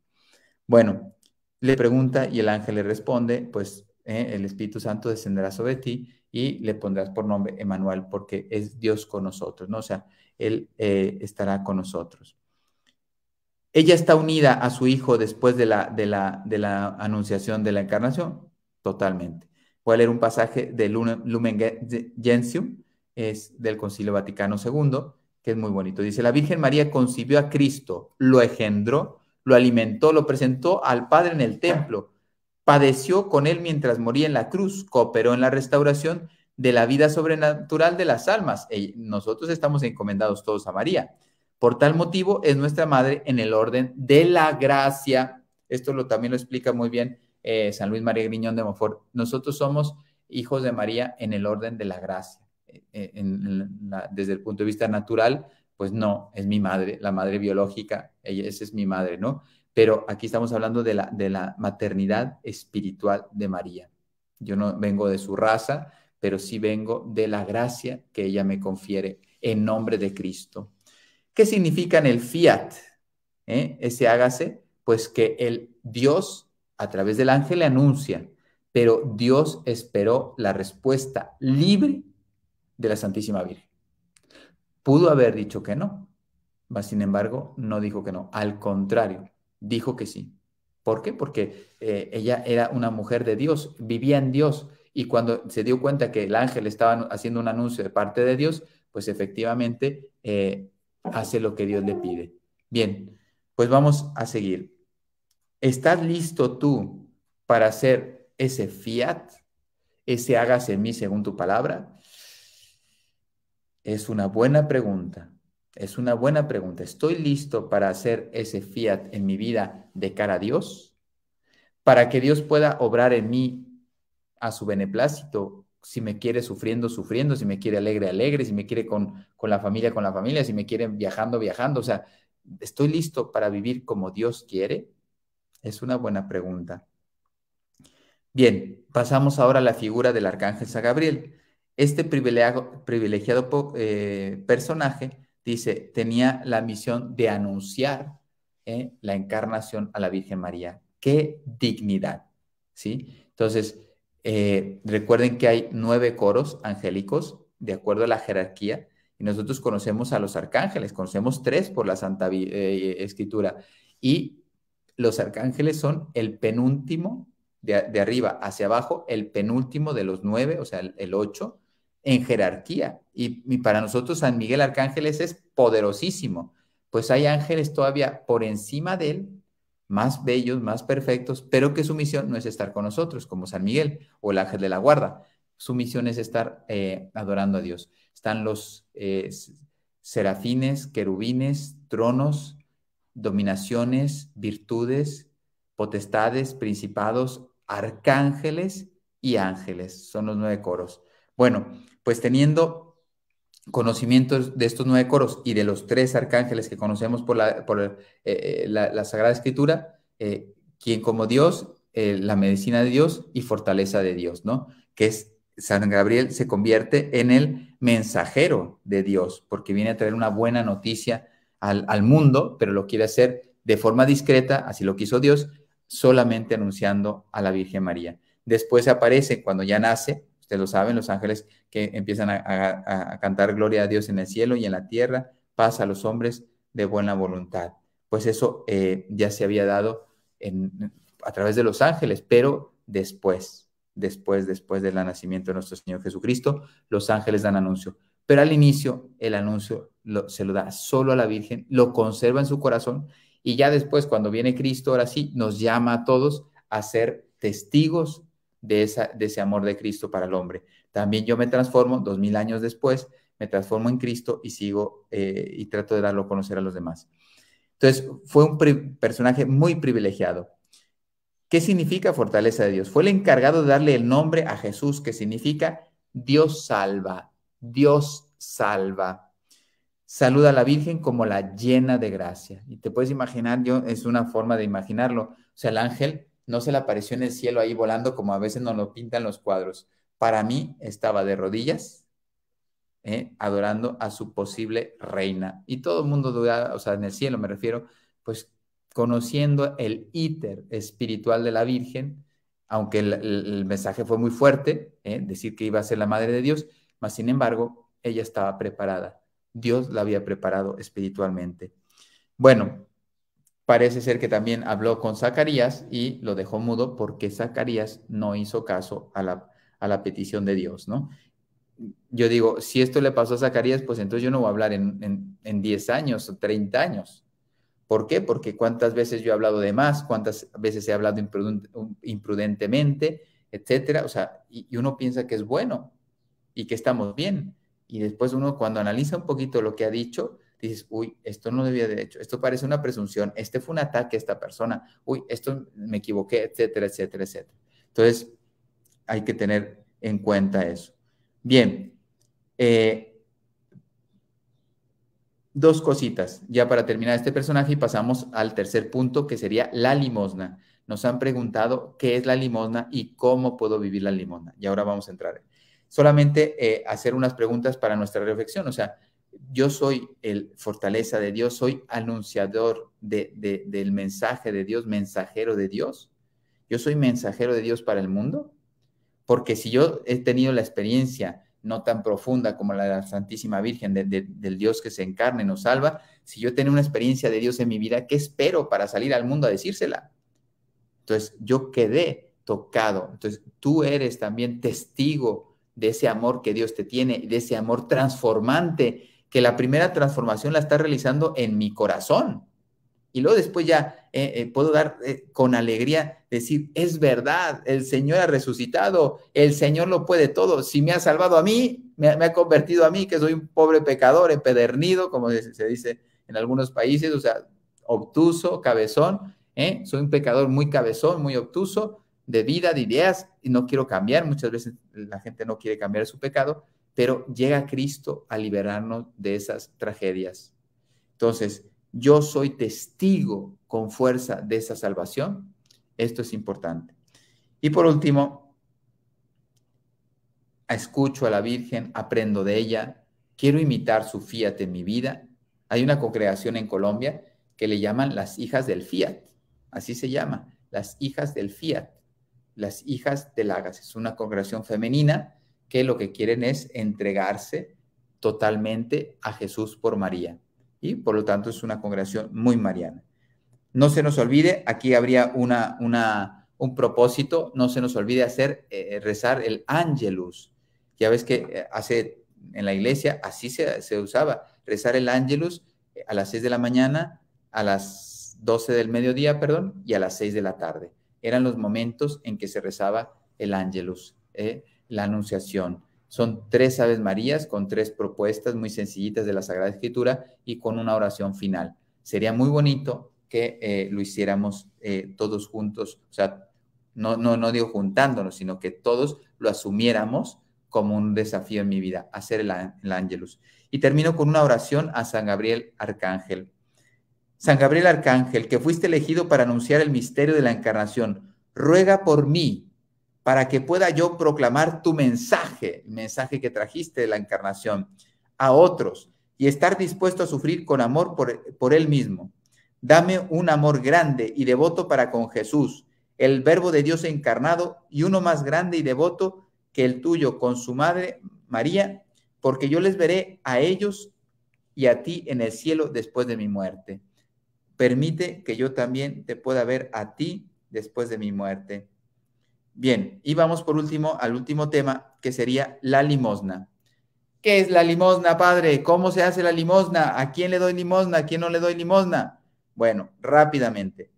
Bueno, le pregunta y el ángel le responde, pues eh, el Espíritu Santo descenderá sobre ti y le pondrás por nombre Emanuel, porque es Dios con nosotros, ¿no? O sea, Él eh, estará con nosotros. Ella está unida a su hijo después de la, de la, anunciación de la encarnación, totalmente. Voy a leer un pasaje de Lumen Gentium, es del Concilio Vaticano II, que es muy bonito. Dice, la Virgen María concibió a Cristo, lo engendró, lo alimentó, lo presentó al Padre en el templo, padeció con él mientras moría en la cruz, cooperó en la restauración de la vida sobrenatural de las almas. Nosotros estamos encomendados todos a María. Por tal motivo, es nuestra madre en el orden de la gracia. Esto lo, también lo explica muy bien eh, San Luis María Griñón de Montfort. Nosotros somos hijos de María en el orden de la gracia. Eh, eh, desde el punto de vista natural, pues no, es mi madre, la madre biológica, ella, esa es mi madre, ¿no? Pero aquí estamos hablando de la, de la maternidad espiritual de María. Yo no vengo de su raza, pero sí vengo de la gracia que ella me confiere en nombre de Cristo. ¿Qué significa en el fiat? Eh, ese hágase, pues que el Dios a través del ángel le anuncia, pero Dios esperó la respuesta libre de la Santísima Virgen. Pudo haber dicho que no, mas sin embargo no dijo que no, al contrario, dijo que sí. ¿Por qué? Porque eh, ella era una mujer de Dios, vivía en Dios, y cuando se dio cuenta que el ángel estaba haciendo un anuncio de parte de Dios, pues efectivamente eh, hace lo que Dios le pide. Bien, pues vamos a seguir. ¿Estás listo tú para hacer ese fiat, ese hágase en mí según tu palabra? Es una buena pregunta. Es una buena pregunta. ¿Estoy listo para hacer ese fiat en mi vida de cara a Dios? Para que Dios pueda obrar en mí a su beneplácito si me quiere sufriendo, sufriendo, si me quiere alegre, alegre, si me quiere con, con la familia, con la familia, si me quiere viajando, viajando. O sea, ¿estoy listo para vivir como Dios quiere? Es una buena pregunta. Bien, pasamos ahora a la figura del arcángel San Gabriel. Este privilegiado, privilegiado eh, personaje, dice, tenía la misión de anunciar eh, la encarnación a la Virgen María. ¡Qué dignidad! ¿Sí? Entonces, eh, recuerden que hay nueve coros angélicos de acuerdo a la jerarquía y nosotros conocemos a los arcángeles, conocemos tres por la Santa eh, Escritura y los arcángeles son el penúltimo de, arriba hacia abajo, el penúltimo de los nueve, o sea, el, ocho, en jerarquía. Y, y, para nosotros San Miguel Arcángeles es poderosísimo, pues hay ángeles todavía por encima de él más bellos, más perfectos, pero que su misión no es estar con nosotros, como San Miguel o el ángel de la guarda. Su misión es estar eh, adorando a Dios. Están los eh, serafines, querubines, tronos, dominaciones, virtudes, potestades, principados, arcángeles y ángeles. Son los nueve coros. Bueno, pues teniendo conocimientos de estos nueve coros y de los tres arcángeles que conocemos por la, eh, eh, Sagrada Escritura, eh, quien como Dios, la medicina de Dios y fortaleza de Dios, ¿no? Que es San Gabriel se convierte en el mensajero de Dios, porque viene a traer una buena noticia al, al mundo, pero lo quiere hacer de forma discreta, así lo quiso Dios, solamente anunciando a la Virgen María. Después aparece cuando ya nace, Ustedes lo saben, los ángeles que empiezan a, cantar gloria a Dios en el cielo y en la tierra, paz a los hombres de buena voluntad. Pues eso eh, ya se había dado a través de los ángeles, pero después, después, después del nacimiento de nuestro Señor Jesucristo, los ángeles dan anuncio. Pero al inicio el anuncio se lo da solo a la Virgen, lo conserva en su corazón y ya después cuando viene Cristo, ahora sí, nos llama a todos a ser testigos de, ese amor de Cristo para el hombre. También yo me transformo, dos mil años después, me transformo en Cristo y sigo eh, y trato de darlo a conocer a los demás. Entonces, fue un personaje muy privilegiado. ¿Qué significa fortaleza de Dios? Fue el encargado de darle el nombre a Jesús, que significa Dios salva, Dios salva. Saluda a la Virgen como la llena de gracia. Y te puedes imaginar, yo es una forma de imaginarlo. O sea, el ángel no se le apareció en el cielo ahí volando como a veces nos lo pintan los cuadros. Para mí estaba de rodillas, ¿eh? adorando a su posible reina. Y todo el mundo dudaba, o sea, en el cielo me refiero, pues conociendo el íter espiritual de la Virgen, aunque el, mensaje fue muy fuerte, ¿eh? decir que iba a ser la madre de Dios, mas sin embargo, ella estaba preparada. Dios la había preparado espiritualmente. Bueno, parece ser que también habló con Zacarías y lo dejó mudo porque Zacarías no hizo caso a la, petición de Dios, ¿no? Yo digo, si esto le pasó a Zacarías, pues entonces yo no voy a hablar en, en, 10 años o 30 años. ¿Por qué? Porque cuántas veces yo he hablado de más, cuántas veces he hablado imprudentemente, etcétera. O sea, y uno piensa que es bueno y que estamos bien. Y después uno cuando analiza un poquito lo que ha dicho, dices, uy, esto no debía de hecho, esto parece una presunción, este fue un ataque a esta persona, uy, esto me equivoqué, etcétera, etcétera, etcétera. Entonces, hay que tener en cuenta eso. Bien, eh, dos cositas ya para terminar este personaje y pasamos al tercer punto que sería la limosna. Nos han preguntado qué es la limosna y cómo puedo vivir la limosna. Y ahora vamos a entrar. Solamente eh, hacer unas preguntas para nuestra reflexión, o sea, yo soy el fortaleza de Dios, soy anunciador del mensaje de Dios, mensajero de Dios. Yo soy mensajero de Dios para el mundo. Porque si yo he tenido la experiencia no tan profunda como la de la Santísima Virgen, del Dios que se encarna y nos salva, si yo he una experiencia de Dios en mi vida, ¿qué espero para salir al mundo a decírsela? Entonces, yo quedé tocado. Entonces, tú eres también testigo de ese amor que Dios te tiene, de ese amor transformante que la primera transformación la está realizando en mi corazón. Y luego después ya eh, eh, puedo dar eh, con alegría, decir, es verdad, el Señor ha resucitado, el Señor lo puede todo. Si me ha salvado a mí, me, ha convertido a mí, que soy un pobre pecador, empedernido, como se, se dice en algunos países, o sea, obtuso, cabezón, soy un pecador muy cabezón, muy obtuso, de vida, de ideas, y no quiero cambiar. Muchas veces la gente no quiere cambiar su pecado, pero llega Cristo a liberarnos de esas tragedias. Entonces, yo soy testigo con fuerza de esa salvación. Esto es importante. Y por último, escucho a la Virgen, aprendo de ella, quiero imitar su fiat en mi vida. Hay una congregación en Colombia que le llaman las hijas del fiat, así se llama, las hijas del fiat, las hijas del Agas. Es una congregación femenina que lo que quieren es entregarse totalmente a Jesús por María. Y por lo tanto es una congregación muy mariana. No se nos olvide, aquí habría una, un propósito, no se nos olvide hacer, eh, rezar el ángelus. Ya ves que eh, hace en la iglesia así se, usaba, rezar el ángelus eh, a las 6 de la mañana, a las 12 del mediodía, perdón, y a las 6 de la tarde. Eran los momentos en que se rezaba el ángelus. Eh, la Anunciación. Son tres Aves Marías con tres propuestas muy sencillitas de la Sagrada Escritura y con una oración final. Sería muy bonito que eh, lo hiciéramos eh, todos juntos, o sea, no, no, no digo juntándonos, sino que todos lo asumiéramos como un desafío en mi vida, hacer el, ángelus. Y termino con una oración a San Gabriel Arcángel. San Gabriel Arcángel, que fuiste elegido para anunciar el misterio de la encarnación, ruega por mí para que pueda yo proclamar tu mensaje, el mensaje que trajiste de la encarnación, a otros y estar dispuesto a sufrir con amor por, por Él mismo. Dame un amor grande y devoto para con Jesús, el verbo de Dios encarnado, y uno más grande y devoto que el tuyo con su madre María, porque yo les veré a ellos y a ti en el cielo después de mi muerte. Permite que yo también te pueda ver a ti después de mi muerte. Bien, y vamos por último al último tema, que sería la limosna. ¿Qué es la limosna, padre? ¿Cómo se hace la limosna? ¿A quién le doy limosna? ¿A quién no le doy limosna? Bueno, rápidamente.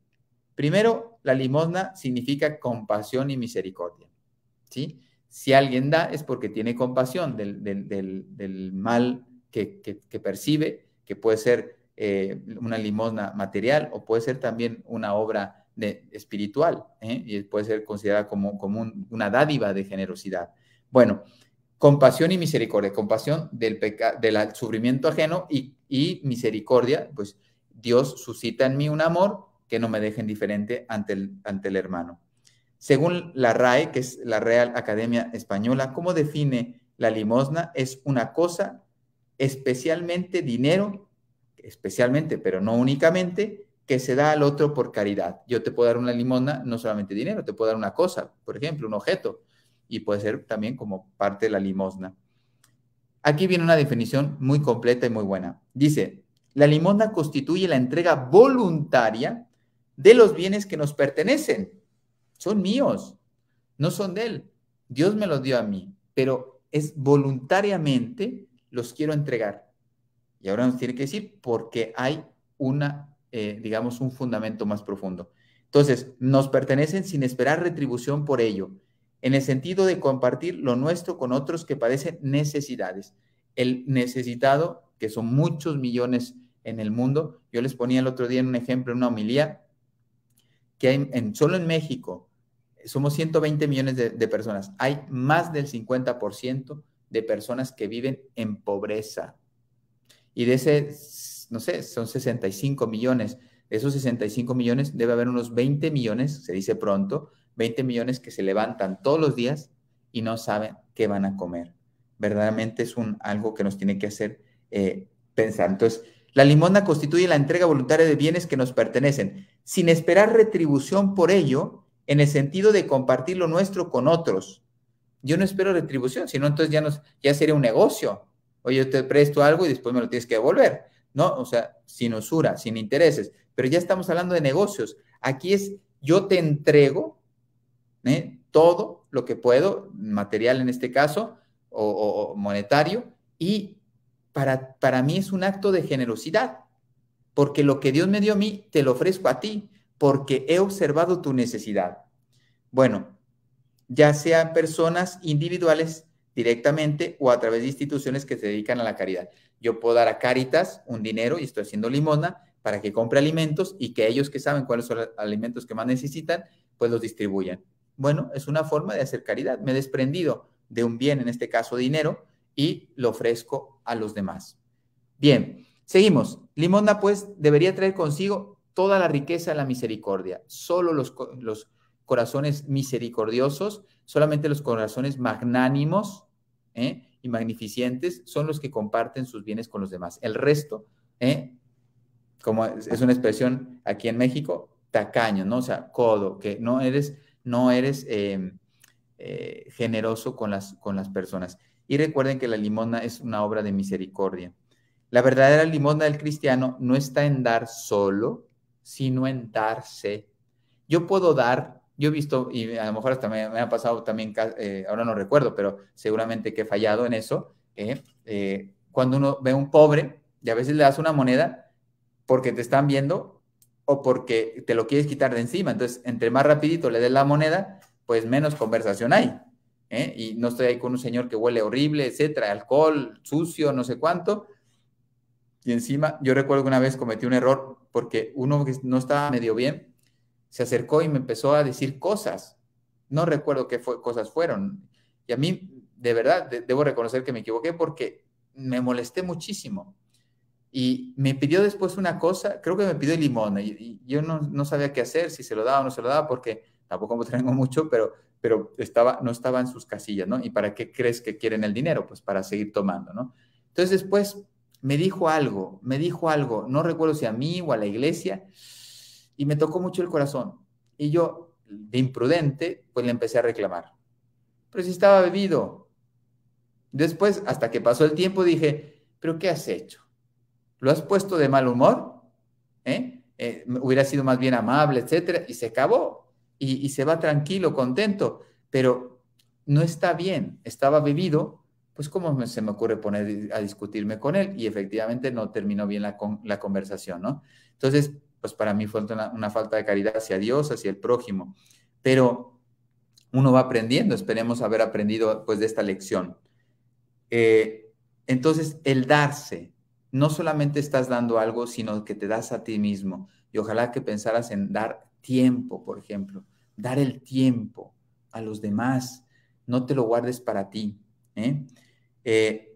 Primero, la limosna significa compasión y misericordia. ¿sí? Si alguien da es porque tiene compasión del, mal que, percibe, que puede ser eh, una limosna material o puede ser también una obra espiritual ¿eh? y puede ser considerada como, una dádiva de generosidad. Bueno, compasión y misericordia, compasión del, del sufrimiento ajeno y, misericordia, pues Dios suscita en mí un amor que no me deje indiferente ante el, ante el hermano. Según la RAE, que es la Real Academia Española, ¿cómo define la limosna? Es una cosa, especialmente dinero, especialmente, pero no únicamente, que se da al otro por caridad. Yo te puedo dar una limosna, no solamente dinero, te puedo dar una cosa, por ejemplo, un objeto, y puede ser también como parte de la limosna. Aquí viene una definición muy completa y muy buena. Dice, la limosna constituye la entrega voluntaria de los bienes que nos pertenecen. Son míos, no son de él. Dios me los dio a mí, pero es voluntariamente los quiero entregar. Y ahora nos tiene que decir porque hay una eh, digamos, un fundamento más profundo. Entonces, nos pertenecen sin esperar retribución por ello, en el sentido de compartir lo nuestro con otros que padecen necesidades. El necesitado, que son muchos millones en el mundo, yo les ponía el otro día en un ejemplo, en una homilía, que en, solo en México somos 120 millones de, de personas. Hay más del 50% de personas que viven en pobreza. Y de ese no sé, son 65 millones. De esos 65 millones debe haber unos 20 millones, se dice pronto, 20 millones que se levantan todos los días y no saben qué van a comer. Verdaderamente es un, algo que nos tiene que hacer eh, pensar. Entonces, la limosna constituye la entrega voluntaria de bienes que nos pertenecen, sin esperar retribución por ello, en el sentido de compartir lo nuestro con otros. Yo no espero retribución, sino entonces ya, ya sería un negocio. Oye, yo te presto algo y después me lo tienes que devolver. ¿no? O sea, sin usura, sin intereses. Pero ya estamos hablando de negocios. Aquí es, yo te entrego ¿eh? todo lo que puedo, material en este caso, o, monetario, y para, para mí es un acto de generosidad, porque lo que Dios me dio a mí, te lo ofrezco a ti, porque he observado tu necesidad. Bueno, ya sean personas individuales directamente o a través de instituciones que se dedican a la caridad. Yo puedo dar a Caritas un dinero y estoy haciendo limosna para que compre alimentos y que ellos que saben cuáles son los alimentos que más necesitan, pues los distribuyan. Bueno, es una forma de hacer caridad. Me he desprendido de un bien, en este caso dinero, y lo ofrezco a los demás. Bien, seguimos. Limosna, pues, debería traer consigo toda la riqueza de la misericordia. Solo los, los corazones misericordiosos Solamente los corazones magnánimos ¿eh? y magnificientes son los que comparten sus bienes con los demás. El resto, ¿eh? como es una expresión aquí en México, tacaño, ¿no? O sea, codo, que no eres, no eres em, eh, generoso con las, con las personas. Y recuerden que la limosna es una obra de misericordia. La verdadera limosna del cristiano no está en dar solo, sino en darse. Yo puedo dar yo he visto, y a lo mejor hasta me, ha pasado también, eh, ahora no recuerdo, pero seguramente que he fallado en eso, eh, eh, cuando uno ve a un pobre y a veces le das una moneda porque te están viendo o porque te lo quieres quitar de encima. Entonces, entre más rapidito le des la moneda, pues menos conversación hay. Y no estoy ahí con un señor que huele horrible, etcétera, alcohol, sucio, no sé cuánto. Y encima, yo recuerdo que una vez cometí un error porque uno no estaba medio bien, se acercó y me empezó a decir cosas. No recuerdo qué cosas fueron. Y a mí, de verdad, debo reconocer que me equivoqué porque me molesté muchísimo. Y me pidió después una cosa, creo que me pidió limón, y, yo no, no, sabía qué hacer, si se lo daba o no se lo daba, porque tampoco me traigo mucho, pero, pero estaba, no estaba en sus casillas, ¿no? ¿Y para qué crees que quieren el dinero? Pues para seguir tomando, ¿no? Entonces después me dijo algo, me dijo algo, no recuerdo si a mí o a la iglesia, y me tocó mucho el corazón. Y yo, de imprudente, pues le empecé a reclamar. Pero si estaba bebido. Después, hasta que pasó el tiempo, dije, pero ¿qué has hecho? ¿Lo has puesto de mal humor? ¿Eh? eh hubiera sido más bien amable, etcétera, y se acabó. Y, se va tranquilo, contento, pero no está bien, estaba bebido, pues cómo se me ocurre poner a discutirme con él y efectivamente no terminó bien la, la conversación, ¿no? Entonces, pues para mí fue una, falta de caridad hacia Dios, hacia el prójimo. Pero uno va aprendiendo, esperemos haber aprendido pues de esta lección. Eh, entonces, el darse, no solamente estás dando algo, sino que te das a ti mismo. Y ojalá que pensaras en dar tiempo, por ejemplo, dar el tiempo a los demás, no te lo guardes para ti. ¿eh? eh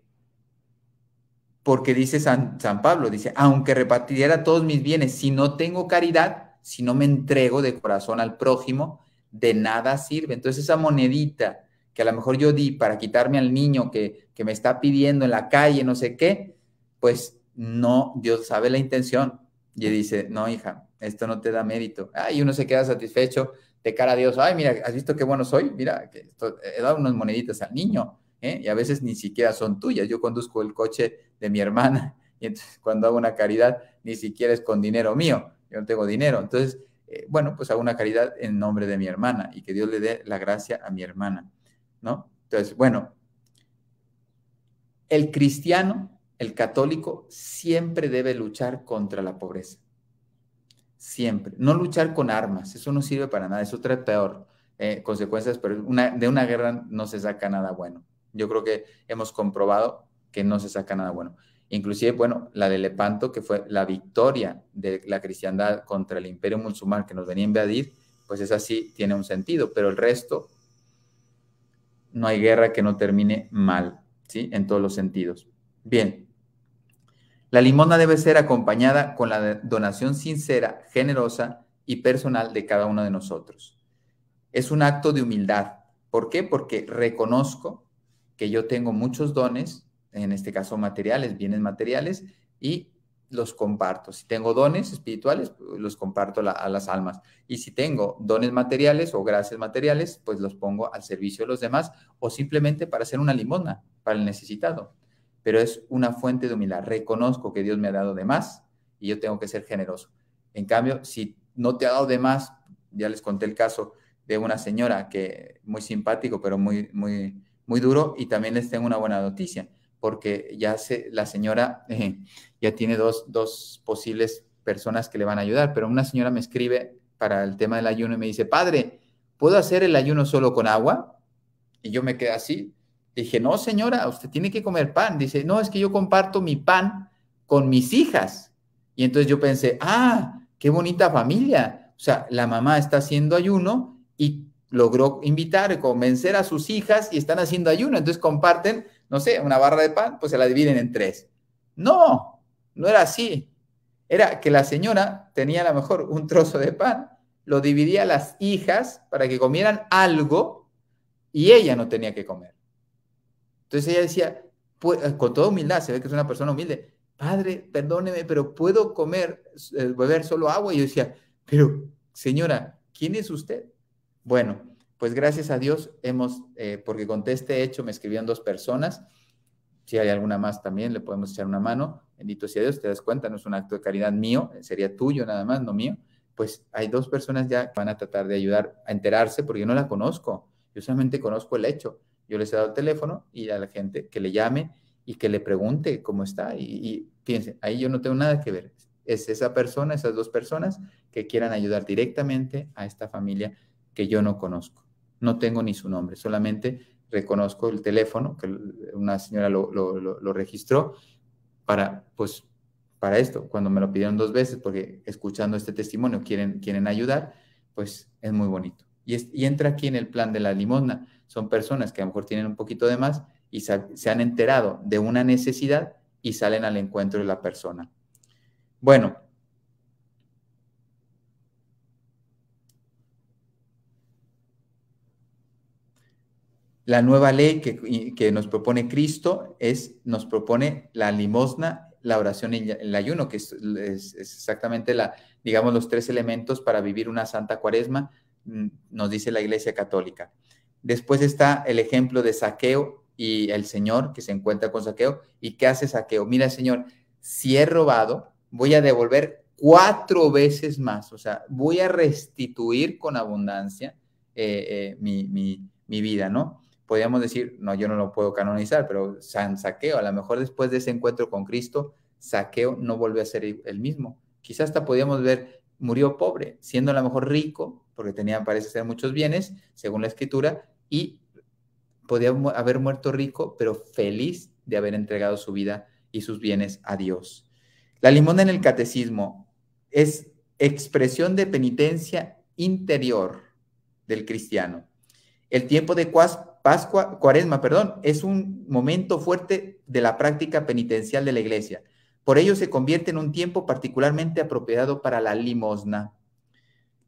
porque dice San, San Pablo, dice, aunque repartiera todos mis bienes, si no tengo caridad, si no me entrego de corazón al prójimo, de nada sirve. Entonces esa monedita que a lo mejor yo di para quitarme al niño que, me está pidiendo en la calle, no sé qué, pues no, Dios sabe la intención. Y dice, no, hija, esto no te da mérito. Ah, y uno se queda satisfecho de cara a Dios. Ay, mira, ¿has visto qué bueno soy? Mira, he dado unas moneditas al niño. ¿eh? Y a veces ni siquiera son tuyas. Yo conduzco el coche de mi hermana. (laughs) Y entonces cuando hago una caridad, ni siquiera es con dinero mío, yo no tengo dinero. Entonces, eh, bueno, pues hago una caridad en nombre de mi hermana y que Dios le dé la gracia a mi hermana, ¿no? Entonces, bueno, el cristiano, el católico, siempre debe luchar contra la pobreza. Siempre. No luchar con armas, eso no sirve para nada, eso trae peor eh, consecuencias, pero una, de una guerra no se saca nada bueno. Yo creo que hemos comprobado que no se saca nada bueno. Inclusive, bueno, la de Lepanto, que fue la victoria de la cristiandad contra el imperio musulmán que nos venía a invadir, pues esa sí tiene un sentido, pero el resto, no hay guerra que no termine mal, ¿sí? En todos los sentidos. Bien, la limosna debe ser acompañada con la donación sincera, generosa y personal de cada uno de nosotros. Es un acto de humildad. ¿Por qué? Porque reconozco que yo tengo muchos dones en este caso materiales, bienes materiales, y los comparto. Si tengo dones espirituales, los comparto a las almas. Y si tengo dones materiales o gracias materiales, pues los pongo al servicio de los demás o simplemente para hacer una limosna para el necesitado. Pero es una fuente de humildad. Reconozco que Dios me ha dado de más y yo tengo que ser generoso. En cambio, si no te ha dado de más, ya les conté el caso de una señora que muy simpático, pero muy, muy, muy duro. Y también les tengo una buena noticia porque ya la señora eh, ya tiene dos, dos posibles personas que le van a ayudar, pero una señora me escribe para el tema del ayuno y me dice, padre, ¿puedo hacer el ayuno solo con agua? Y yo me quedé así. Dije, no, señora, usted tiene que comer pan. Dice, no, es que yo comparto mi pan con mis hijas. Y entonces yo pensé, ah, qué bonita familia. O sea, la mamá está haciendo ayuno y logró invitar, convencer a sus hijas y están haciendo ayuno. Entonces comparten no sé, una barra de pan, pues se la dividen en tres. No, no era así. Era que la señora tenía a lo mejor un trozo de pan, lo dividía a las hijas para que comieran algo y ella no tenía que comer. Entonces ella decía, eh, con toda humildad, se ve que es una persona humilde, padre, perdóneme, pero puedo comer, eh, beber solo agua. Y yo decía, pero señora, ¿quién es usted? Bueno, pues gracias a Dios hemos, eh, porque conté este hecho me escribían dos personas, si hay alguna más también le podemos echar una mano, bendito sea Dios, te das cuenta, no es un acto de caridad mío, sería tuyo nada más, no mío, pues hay dos personas ya que van a tratar de ayudar a enterarse porque yo no la conozco, yo solamente conozco el hecho, yo les he dado el teléfono y a la gente que le llame y que le pregunte cómo está y, y ahí yo no tengo nada que ver, es esa persona, esas dos personas que quieran ayudar directamente a esta familia que yo no conozco no tengo ni su nombre, solamente reconozco el teléfono, que una señora lo, registró, para, pues, para esto, cuando me lo pidieron dos veces, porque escuchando este testimonio quieren, quieren ayudar, pues es muy bonito. Y, y entra aquí en el plan de la limosna. Son personas que a lo mejor tienen un poquito de más y se han enterado de una necesidad y salen al encuentro de la persona. Bueno, La nueva ley que, nos propone Cristo es, nos propone la limosna, la oración y el ayuno, que es, exactamente la, digamos, los tres elementos para vivir una santa cuaresma, mm, nos dice la Iglesia Católica. Después está el ejemplo de saqueo y el Señor que se encuentra con saqueo. ¿Y qué hace saqueo? Mira, Señor, si he robado, voy a devolver cuatro veces más, o sea, voy a restituir con abundancia eh, eh, mi, mi, vida, ¿no? podríamos decir, no, yo no lo puedo canonizar, pero San Saqueo, a lo mejor después de ese encuentro con Cristo, Saqueo no volvió a ser el mismo. Quizás hasta podíamos ver, murió pobre, siendo a lo mejor rico, porque tenía, parece ser, muchos bienes, según la escritura, y podía haber muerto rico, pero feliz de haber entregado su vida y sus bienes a Dios. La limona en el catecismo es expresión de penitencia interior del cristiano. El tiempo de cuas Pascua, Cuaresma, perdón, es un momento fuerte de la práctica penitencial de la iglesia. Por ello se convierte en un tiempo particularmente apropiado para la limosna.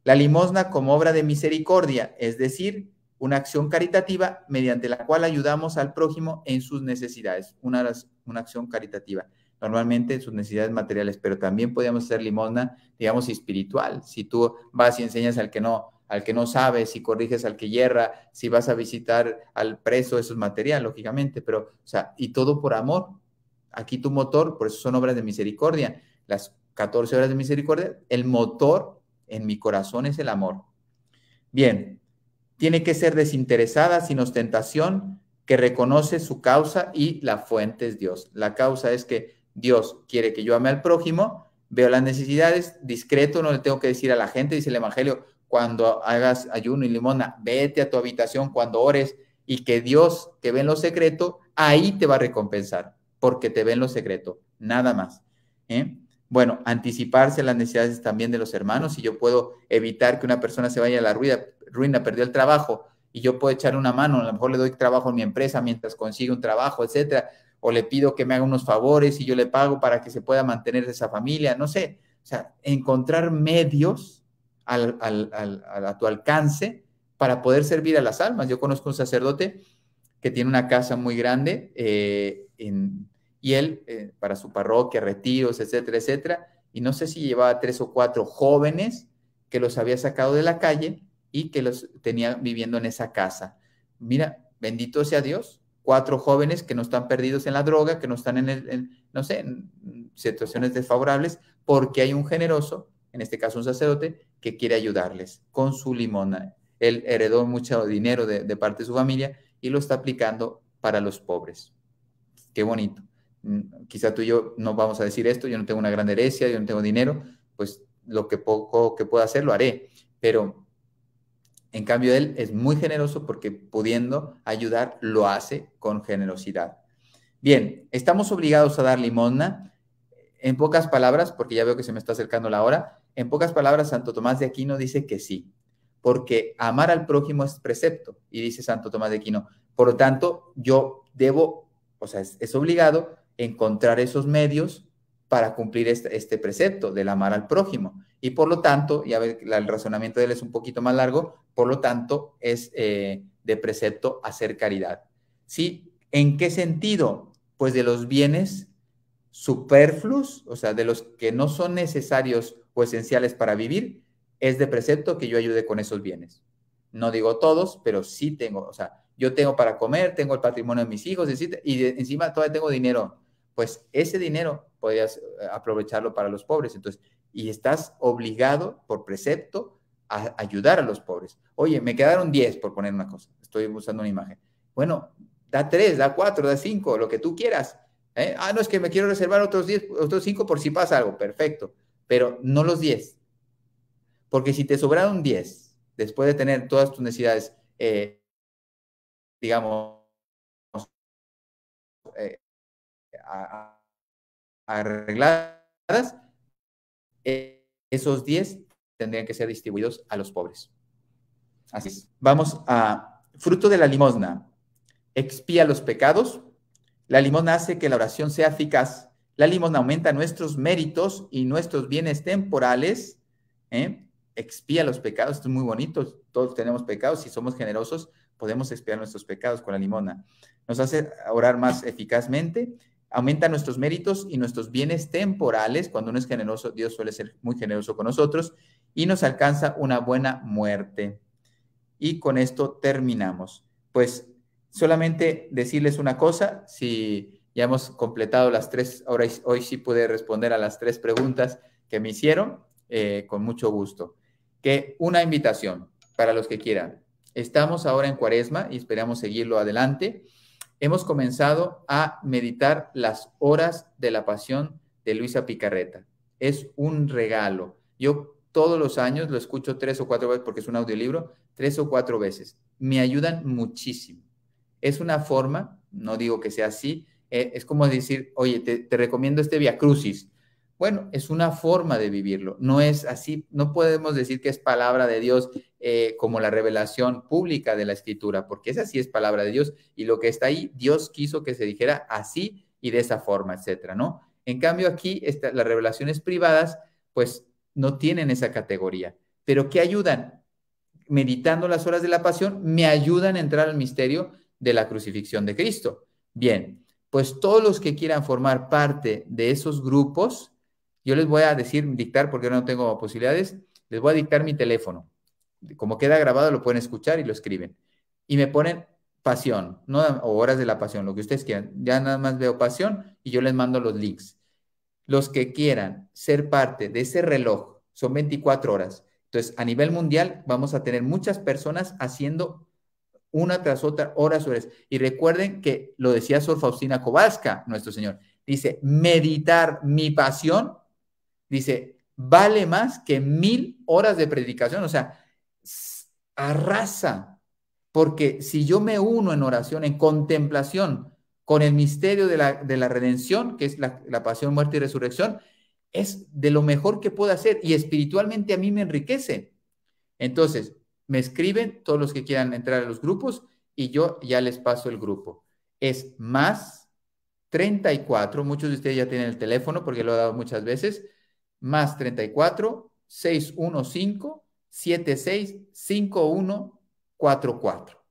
La limosna como obra de misericordia, es decir, una acción caritativa mediante la cual ayudamos al prójimo en sus necesidades, una, una acción caritativa, normalmente sus necesidades materiales, pero también podríamos hacer limosna, digamos, espiritual. Si tú vas y enseñas al que no al que no sabe, si corriges al que hierra, si vas a visitar al preso, eso es material, lógicamente, pero, o sea, y todo por amor. Aquí tu motor, por eso son obras de misericordia, las 14 horas de misericordia, el motor en mi corazón es el amor. Bien, tiene que ser desinteresada, sin ostentación, que reconoce su causa y la fuente es Dios. La causa es que Dios quiere que yo ame al prójimo, veo las necesidades, discreto, no le tengo que decir a la gente, dice el Evangelio, cuando hagas ayuno y limona, vete a tu habitación cuando ores y que Dios que ve en lo secreto, ahí te va a recompensar, porque te ve en lo secreto, nada más. ¿eh? Bueno, anticiparse las necesidades también de los hermanos, si yo puedo evitar que una persona se vaya a la ruina, ruina perdió el trabajo, y yo puedo echar una mano, a lo mejor le doy trabajo a mi empresa mientras consigue un trabajo, etcétera, o le pido que me haga unos favores y yo le pago para que se pueda mantener esa familia, no sé, o sea, encontrar medios a tu alcance para poder servir a las almas. Yo conozco un sacerdote que tiene una casa muy grande eh, en, y él, eh, para su parroquia, retiros, etcétera, etcétera, y no sé si llevaba tres o cuatro jóvenes que los había sacado de la calle y que los tenía viviendo en esa casa. Mira, bendito sea Dios, cuatro jóvenes que no están perdidos en la droga, que no están en, no sé, en situaciones desfavorables, porque hay un generoso, en este caso un sacerdote, que quiere ayudarles con su limona. Él heredó mucho dinero de, parte de su familia y lo está aplicando para los pobres. Qué bonito. Mm, quizá tú y yo no vamos a decir esto, yo no tengo una gran herencia, yo no tengo dinero, pues lo que poco que pueda hacer lo haré. Pero en cambio él es muy generoso porque pudiendo ayudar lo hace con generosidad. Bien, estamos obligados a dar limosna. En pocas palabras, porque ya veo que se me está acercando la hora, en pocas palabras, Santo Tomás de Aquino dice que sí, porque amar al prójimo es precepto, y dice Santo Tomás de Aquino. Por lo tanto, yo debo, o sea, es, obligado encontrar esos medios para cumplir este, este, precepto del amar al prójimo. Y por lo tanto, ya ver, el razonamiento de él es un poquito más largo, por lo tanto, es eh, de precepto hacer caridad. ¿Sí? ¿En qué sentido? Pues de los bienes superfluos, o sea, de los que no son necesarios o pues, esenciales para vivir, es de precepto que yo ayude con esos bienes. No digo todos, pero sí tengo, o sea, yo tengo para comer, tengo el patrimonio de mis hijos, y encima todavía tengo dinero. Pues ese dinero podrías eh, aprovecharlo para los pobres. Entonces, y estás obligado por precepto a ayudar a los pobres. Oye, me quedaron 10 por poner una cosa. Estoy usando una imagen. Bueno, da 3, da 4, da 5, lo que tú quieras. ¿eh? Ah, no, es que me quiero reservar otros 10, otros 5 por si pasa algo. Perfecto pero no los 10. Porque si te sobraron 10, después de tener todas tus necesidades, eh, digamos, eh, arregladas, eh, esos 10 tendrían que ser distribuidos a los pobres. Así es. Vamos a fruto de la limosna. Expía los pecados. La limosna hace que la oración sea eficaz la limona aumenta nuestros méritos y nuestros bienes temporales, ¿eh? expía los pecados, esto es muy bonito, todos tenemos pecados, si somos generosos podemos expiar nuestros pecados con la limona. Nos hace orar más eficazmente, aumenta nuestros méritos y nuestros bienes temporales, cuando uno es generoso, Dios suele ser muy generoso con nosotros, y nos alcanza una buena muerte. Y con esto terminamos. Pues solamente decirles una cosa, si ya hemos completado las tres, ahora hoy sí pude responder a las tres preguntas que me hicieron eh, con mucho gusto. Que una invitación para los que quieran. Estamos ahora en cuaresma y esperamos seguirlo adelante. Hemos comenzado a meditar las horas de la pasión de Luisa Picarreta. Es un regalo. Yo todos los años lo escucho tres o cuatro veces porque es un audiolibro, tres o cuatro veces. Me ayudan muchísimo. Es una forma, no digo que sea así, eh, es como decir, oye, te, recomiendo este Via Crucis. Bueno, es una forma de vivirlo, no es así, no podemos decir que es palabra de Dios eh, como la revelación pública de la escritura, porque esa sí es palabra de Dios y lo que está ahí, Dios quiso que se dijera así y de esa forma, etcétera, ¿no? En cambio, aquí esta, las revelaciones privadas, pues no tienen esa categoría, pero ¿qué ayudan? Meditando las horas de la pasión, me ayudan a entrar al misterio de la crucifixión de Cristo. Bien, pues todos los que quieran formar parte de esos grupos, yo les voy a decir, dictar, porque no tengo posibilidades, les voy a dictar mi teléfono. Como queda grabado, lo pueden escuchar y lo escriben. Y me ponen pasión, no, o horas de la pasión, lo que ustedes quieran. Ya nada más veo pasión y yo les mando los links. Los que quieran ser parte de ese reloj, son 24 horas. Entonces, a nivel mundial, vamos a tener muchas personas haciendo una tras otra, horas, horas. Y recuerden que lo decía Sor Faustina Kowalska, nuestro Señor, dice, meditar mi pasión, dice, vale más que mil horas de predicación, o sea, arrasa, porque si yo me uno en oración, en contemplación, con el misterio de la, redención, que es la, la pasión, muerte y resurrección, es de lo mejor que puedo hacer y espiritualmente a mí me enriquece. Entonces, me escriben todos los que quieran entrar a los grupos y yo ya les paso el grupo. Es más 34, muchos de ustedes ya tienen el teléfono porque lo he dado muchas veces, más 34 615 765144.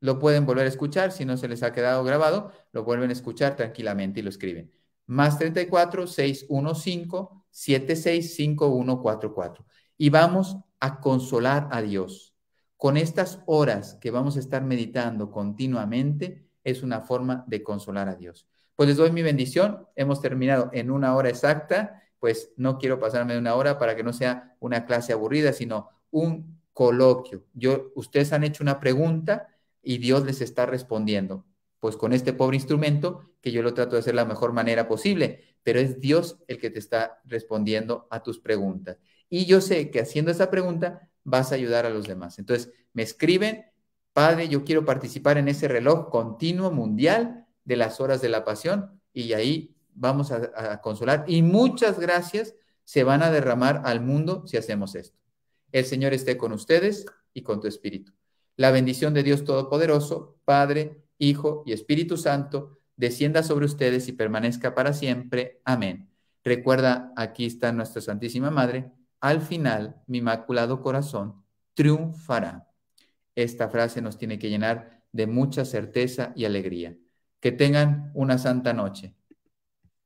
Lo pueden volver a escuchar, si no se les ha quedado grabado, lo vuelven a escuchar tranquilamente y lo escriben. Más 34 615 765144. Y vamos a consolar a Dios. Con estas horas que vamos a estar meditando continuamente, es una forma de consolar a Dios. Pues les doy mi bendición. Hemos terminado en una hora exacta, pues no quiero pasarme de una hora para que no sea una clase aburrida, sino un coloquio. Yo, ustedes han hecho una pregunta y Dios les está respondiendo. Pues con este pobre instrumento, que yo lo trato de hacer la mejor manera posible, pero es Dios el que te está respondiendo a tus preguntas. Y yo sé que haciendo esa pregunta vas a ayudar a los demás. Entonces, me escriben, Padre, yo quiero participar en ese reloj continuo mundial de las horas de la pasión y ahí vamos a, consolar. Y muchas gracias se van a derramar al mundo si hacemos esto. El Señor esté con ustedes y con tu espíritu. La bendición de Dios Todopoderoso, Padre, Hijo y Espíritu Santo, descienda sobre ustedes y permanezca para siempre. Amén. Recuerda, aquí está nuestra Santísima Madre al final mi inmaculado corazón triunfará. Esta frase nos tiene que llenar de mucha certeza y alegría. Que tengan una santa noche.